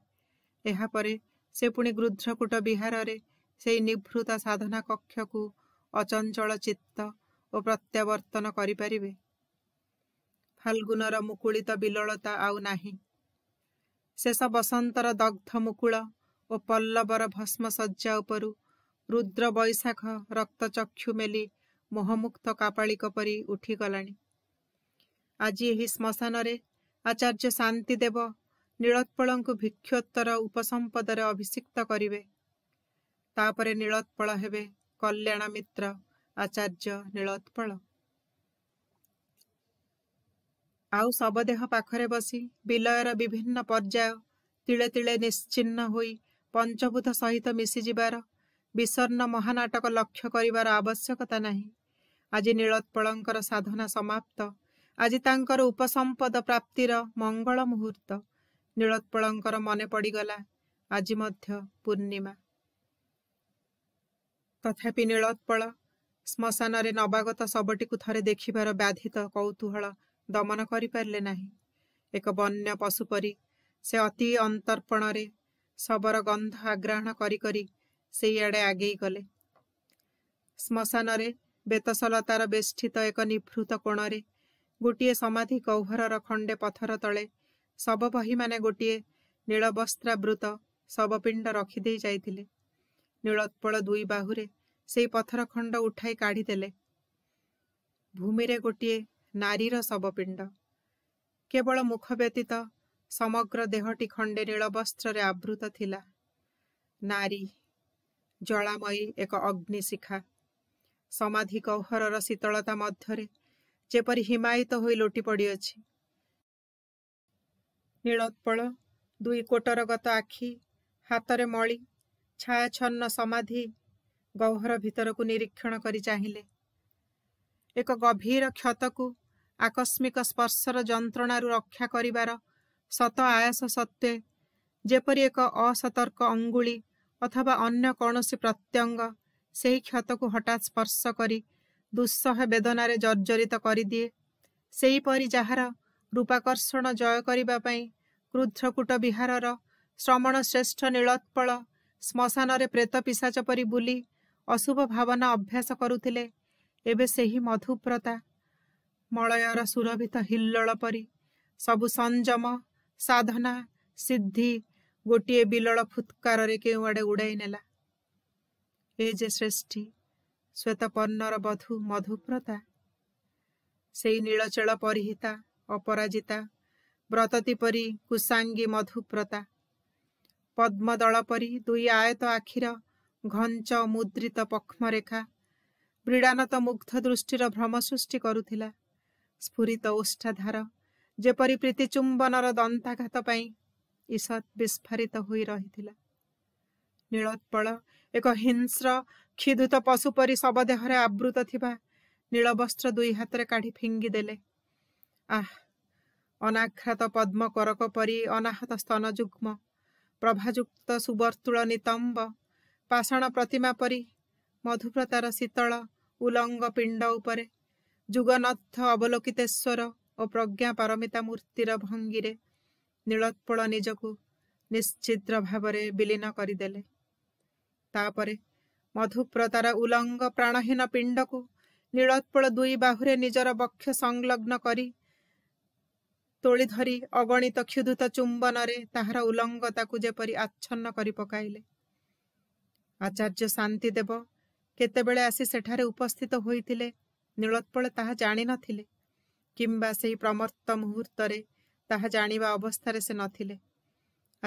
ଏହାପରେ ସେ ପୁଣି ଗୃଧ୍ରକୁଟ ବିହାରରେ ସେହି ନିଭୃତ ସାଧନା କକ୍ଷକୁ ଅଚଞ୍ଚଳ ଚିତ୍ତ ଓ ପ୍ରତ୍ୟାବର୍ତ୍ତନ କରିପାରିବେ ଫାଲଗୁନର ମୁକୁଳିତ ବିଲଳତା ଆଉ ନାହିଁ ଶେଷ ବସନ୍ତର ଦଗ୍ଧ ମୁକୁଳ ଓ ପଲ୍ଲବର ଭସ୍ମ ଶଯ୍ୟା ଉପରୁ ରୁଦ୍ର ବୈଶାଖ ରକ୍ତଚକ୍ଷୁ ମେଲି ମୋହମୁକ୍ତ କାପାଳିକ ପରି ଉଠିଗଲାଣି ଆଜି ଏହି ଶ୍ମଶାନରେ ଆଚାର୍ଯ୍ୟ ଶାନ୍ତିଦେବ ନୀଳୋତ୍ପଳଙ୍କୁ ଭିକ୍ଷୋତ୍ତର ଉପସମ୍ପଦରେ ଅଭିଷିକ୍ତ କରିବେ ତାପରେ ନୀଳୋତ୍ପଳ ହେବେ କଲ୍ୟାଣ ମିତ୍ର ଆଚାର୍ଯ୍ୟ ନୀଳୋତ୍ପଳ ଆଉ ଶବଦେହ ପାଖରେ ବସି ବିଲୟର ବିଭିନ୍ନ ପର୍ଯ୍ୟାୟ ତିଳେ ତିଳେ ନିଶ୍ଚିହ୍ନ ହୋଇ ପଞ୍ଚଭୂତ ସହିତ ମିଶିଯିବାର ବିଷର୍ଣ୍ଣ ମହାନାଟକ ଲକ୍ଷ୍ୟ କରିବାର ଆବଶ୍ୟକତା ନାହିଁ ଆଜି ନୀଳୋତ୍ପଳଙ୍କର ସାଧନା ସମାପ୍ତ ଆଜି ତାଙ୍କର ଉପସମ୍ପଦ ପ୍ରାପ୍ତିର ମଙ୍ଗଳ ମୁହୂର୍ତ୍ତ ନୀଳୋତ୍ପଳଙ୍କର ମନେ ପଡ଼ିଗଲା ଆଜି ମଧ୍ୟ ପୂର୍ଣ୍ଣିମା ତଥାପି ନୀଳୋତ୍ପଳ ଶ୍ମଶାନରେ ନବାଗତ ଶବଟିକୁ ଥରେ ଦେଖିବାର ବ୍ୟାଧିତ କୌତୁହଳ ଦମନ କରିପାରିଲେ ନାହିଁ ଏକ ବନ୍ୟ ପଶୁ ପରି ସେ ଅତି ଅନ୍ତର୍ପଣରେ ଶବର ଗନ୍ଧ ଆଗ୍ରହଣ କରି କରି ସେଇଆଡ଼େ ଆଗେଇ ଗଲେ ଶ୍ମଶାନରେ ବେତସଲତାର ବେଷ୍ଠିତ ଏକ ନିଭୃତ କୋଣରେ ଗୋଟିଏ ସମାଧି କୌହରର ଖଣ୍ଡେ ପଥର ତଳେ ଶବ ବହିମାନେ ଗୋଟିଏ ନୀଳ ବସ୍ତ୍ରାବୃତ ଶବପିଣ୍ଡ ରଖିଦେଇ ଯାଇଥିଲେ ନୀଳୋତ୍ପଳ ଦୁଇ ବାହୁରେ ସେହି ପଥର ଖଣ୍ଡ ଉଠାଇ କାଢ଼ିଦେଲେ ଭୂମିରେ ଗୋଟିଏ ନାରୀର ଶବପିଣ୍ଡ କେବଳ ମୁଖ ବ୍ୟତୀତ ସମଗ୍ର ଦେହଟି ଖଣ୍ଡେ ନୀଳବସ୍ତ୍ରରେ ଆବୃତ ଥିଲା ନାରୀ ଜଳାମୟୀ ଏକ ଅଗ୍ନିଶିଖା ସମାଧି କୌହରର ଶୀତଳତା ମଧ୍ୟରେ ଯେପରି ହିମାୟିତ ହୋଇ ଲୋଟି ପଡ଼ିଅଛି ନୀଳୋତ୍ପଳ ଦୁଇ କୋଟରଗତ ଆଖି ହାତରେ ମଳି ଛାୟା ଛନ୍ନ ସମାଧି ଗହର ଭିତରକୁ ନିରୀକ୍ଷଣ କରି ଚାହିଁଲେ ଏକ ଗଭୀର କ୍ଷତକୁ ଆକସ୍ମିକ ସ୍ପର୍ଶର ଯନ୍ତ୍ରଣାରୁ ରକ୍ଷା କରିବାର ସତ ଆୟାସ ସତ୍ତ୍ୱେ ଯେପରି ଏକ ଅସତର୍କ ଅଙ୍ଗୁଳି ଅଥବା ଅନ୍ୟ କୌଣସି ପ୍ରତ୍ୟଙ୍ଗ ସେହି କ୍ଷତକୁ ହଠାତ୍ ସ୍ପର୍ଶ କରି ଦୁଃସହ ବେଦନାରେ ଜର୍ଜରିତ କରିଦିଏ ସେହିପରି ଯାହାର ରୂପାକର୍ଷଣ ଜୟ କରିବା ପାଇଁ କ୍ରୁଦ୍ଧକୁଟ ବିହାରର ଶ୍ରମଣ ଶ୍ରେଷ୍ଠ ନୀଳୋତ୍ପଳ ଶ୍ମଶାନରେ ପ୍ରେତ ପିସାଚ ପରି ବୁଲି ଅଶୁଭ ଭାବନା ଅଭ୍ୟାସ କରୁଥିଲେ ଏବେ ସେହି ମଧୁପ୍ରତା ମଳୟର ସୁରଭିତ ହିଲ୍ଲଳ ପରି ସବୁ ସଂଯମ ସାଧନା ସିଦ୍ଧି ଗୋଟିଏ ବିଲଳ ଫୁତ୍କାରରେ କେଉଁଆଡ଼େ ଉଡ଼ାଇ ନେଲା ଏ ଯେ ଶ୍ରେଷ୍ଠୀ ଶ୍ୱେତପର୍ଣ୍ଣର ବଧୁ ମଧୁପ୍ରତା ସେଇ ନୀଳଚେଳ ପରିହିତା ଅପରାଜିତା ବ୍ରତତୀ ପରି କୁସାଙ୍ଗୀ ମଧୁପ୍ରତା ପଦ୍ମଦଳ ପରି ଦୁଇ ଆୟତ ଆଖିର ଘଞ୍ଚ ମୁଦ୍ରିତ ପକ୍ଷ୍ମରେଖା ବ୍ରିଡ଼ାନତ ମୁଗ୍ଧ ଦୃଷ୍ଟିର ଭ୍ରମ ସୃଷ୍ଟି କରୁଥିଲା ସ୍ଫୁରିତ ଓଷ୍ଠାଧାର ଯେପରି ପ୍ରୀତିଚୁମ୍ବନର ଦନ୍ତାଘାତ ପାଇଁ ଈଶତ୍ ବିସ୍ଫାରିତ ହୋଇ ରହିଥିଲା ନୀଳୋତ୍ପଳ ଏକ ହିଂସ୍ର କ୍ଷିଦୂତ ପଶୁ ପରି ଶବଦେହରେ ଆବୃତ ଥିବା ନୀଳବସ୍ତ୍ର ଦୁଇ ହାତରେ କାଢ଼ି ଫିଙ୍ଗିଦେଲେ ଦେଲେ अनाखात पद्म करक परि अनाहत स्तन जुग्म प्रभाजुक्त सुवर्तूलितम्ब पाषाण प्रतिमा परि मधुप्रतार शीतल उलङ्ग पिण्ड जुगनाथ अवलोकितेश्वर ओ प्रज्ञा परमिता मूर्ति र निजकु नीलप निजको निद्र करि देले तापरे मधुप्रतार उलंग प्राणहीन पिण्डको नीलोत्प दुई बाहुरे निजर बक्ष संलग्न करी ତୋଳି ଧରି ଅଗଣିତ କ୍ଷୁଧୂତ ଚୁମ୍ବନରେ ତାହାର ଉଲ୍ଲଙ୍ଗତାକୁ ଯେପରି ଆଚ୍ଛନ୍ନ କରି ପକାଇଲେ ଆଚାର୍ଯ୍ୟ ଶାନ୍ତିଦେବ କେତେବେଳେ ଆସି ସେଠାରେ ଉପସ୍ଥିତ ହୋଇଥିଲେ ନୀଳୋତ୍ପଳ ତାହା ଜାଣିନଥିଲେ କିମ୍ବା ସେହି ପ୍ରମର୍ତ୍ତ ମୁହୂର୍ତ୍ତରେ ତାହା ଜାଣିବା ଅବସ୍ଥାରେ ସେ ନଥିଲେ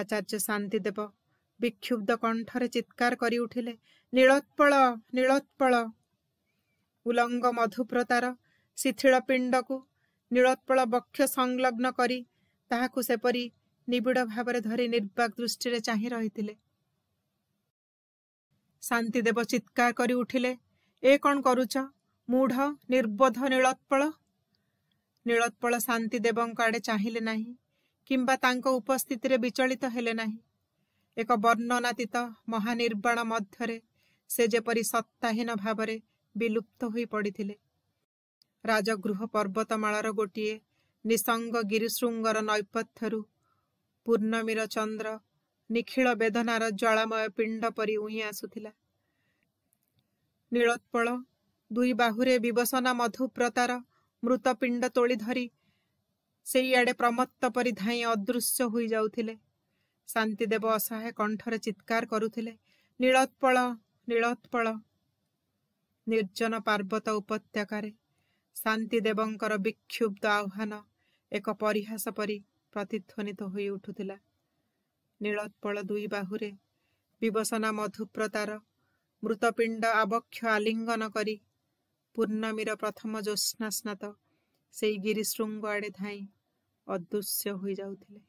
ଆଚାର୍ଯ୍ୟ ଶାନ୍ତିଦେବ ବିକ୍ଷୁବ୍ଧ କଣ୍ଠରେ ଚିତ୍କାର କରି ଉଠିଲେ ନୀଳୋତ୍ପଳ ନୀଳୋତ୍ପଳ ଉଲଙ୍ଗ ମଧୁପ୍ରତାର ଶିଥିଳ ପିଣ୍ଡକୁ ନୀଳୋତ୍ପଳ ବକ୍ଷ ସଂଲଗ୍ନ କରି ତାହାକୁ ସେପରି ନିବିଡ଼ ଭାବରେ ଧରି ନିର୍ବାକ ଦୃଷ୍ଟିରେ ଚାହିଁ ରହିଥିଲେ ଶାନ୍ତିଦେବ ଚିତ୍କାର କରି ଉଠିଲେ ଏ କ'ଣ କରୁଛ ମୁଢ଼ ନିର୍ବୋଧ ନୀଳୋତ୍ପଳ ନୀଳୋତ୍ପଳ ଶାନ୍ତିଦେବଙ୍କ ଆଡ଼େ ଚାହିଁଲେ ନାହିଁ କିମ୍ବା ତାଙ୍କ ଉପସ୍ଥିତିରେ ବିଚଳିତ ହେଲେ ନାହିଁ ଏକ ବର୍ଣ୍ଣନାତୀତ ମହାନିର୍ବାଣ ମଧ୍ୟରେ ସେ ଯେପରି ସତ୍ତାହୀନ ଭାବରେ ବିଲୁପ୍ତ ହୋଇପଡ଼ିଥିଲେ ରାଜଗୃହ ପର୍ବତମାଳାର ଗୋଟିଏ ନିଶଙ୍ଗ ଗିରିଶୃଙ୍ଗର ନୈପଥ୍ୟରୁ ପୂର୍ଣ୍ଣମୀର ଚନ୍ଦ୍ର ନିଖିଳ ବେଦନାର ଜଳାମୟ ପିଣ୍ଡ ପରି ଉଇଁ ଆସୁଥିଲା ନୀଳୋତ୍ପଳ ଦୁଇ ବାହୁରେ ବିବସନା ମଧୁପ୍ରତାର ମୃତପିଣ୍ଡ ତୋଳି ଧରି ସେଇଆଡ଼େ ପ୍ରମତ୍ତ ପରି ଧାଇଁ ଅଦୃଶ୍ୟ ହୋଇଯାଉଥିଲେ ଶାନ୍ତିଦେବ ଅସହାୟ କଣ୍ଠରେ ଚିତ୍କାର କରୁଥିଲେ ନୀଳୋତ୍ପଳ ନୀଳୋତ୍ପଳ ନିର୍ଜନ ପାର୍ବତ ଉପତ୍ୟକାରେ ଶାନ୍ତିଦେବଙ୍କର ବିକ୍ଷୁବ୍ଧ ଆହ୍ୱାନ ଏକ ପରିହାସ ପରି ପ୍ରତିଧ୍ୱନିତ ହୋଇ ଉଠୁଥିଲା ନୀଳୋତ୍ପଳ ଦୁଇ ବାହୁରେ ବିବସନା ମଧୁପ୍ରତାର ମୃତପିଣ୍ଡ ଆବକ୍ଷ ଆଲିଙ୍ଗନ କରି ପୂର୍ଣ୍ଣମୀର ପ୍ରଥମ ଜ୍ୟୋତ୍ସ୍ନାସ୍ନାତ ସେହି ଗିରିଶୃଙ୍ଗ ଆଡ଼େ ଧାଇଁ ଅଦୃଶ୍ୟ ହୋଇଯାଉଥିଲେ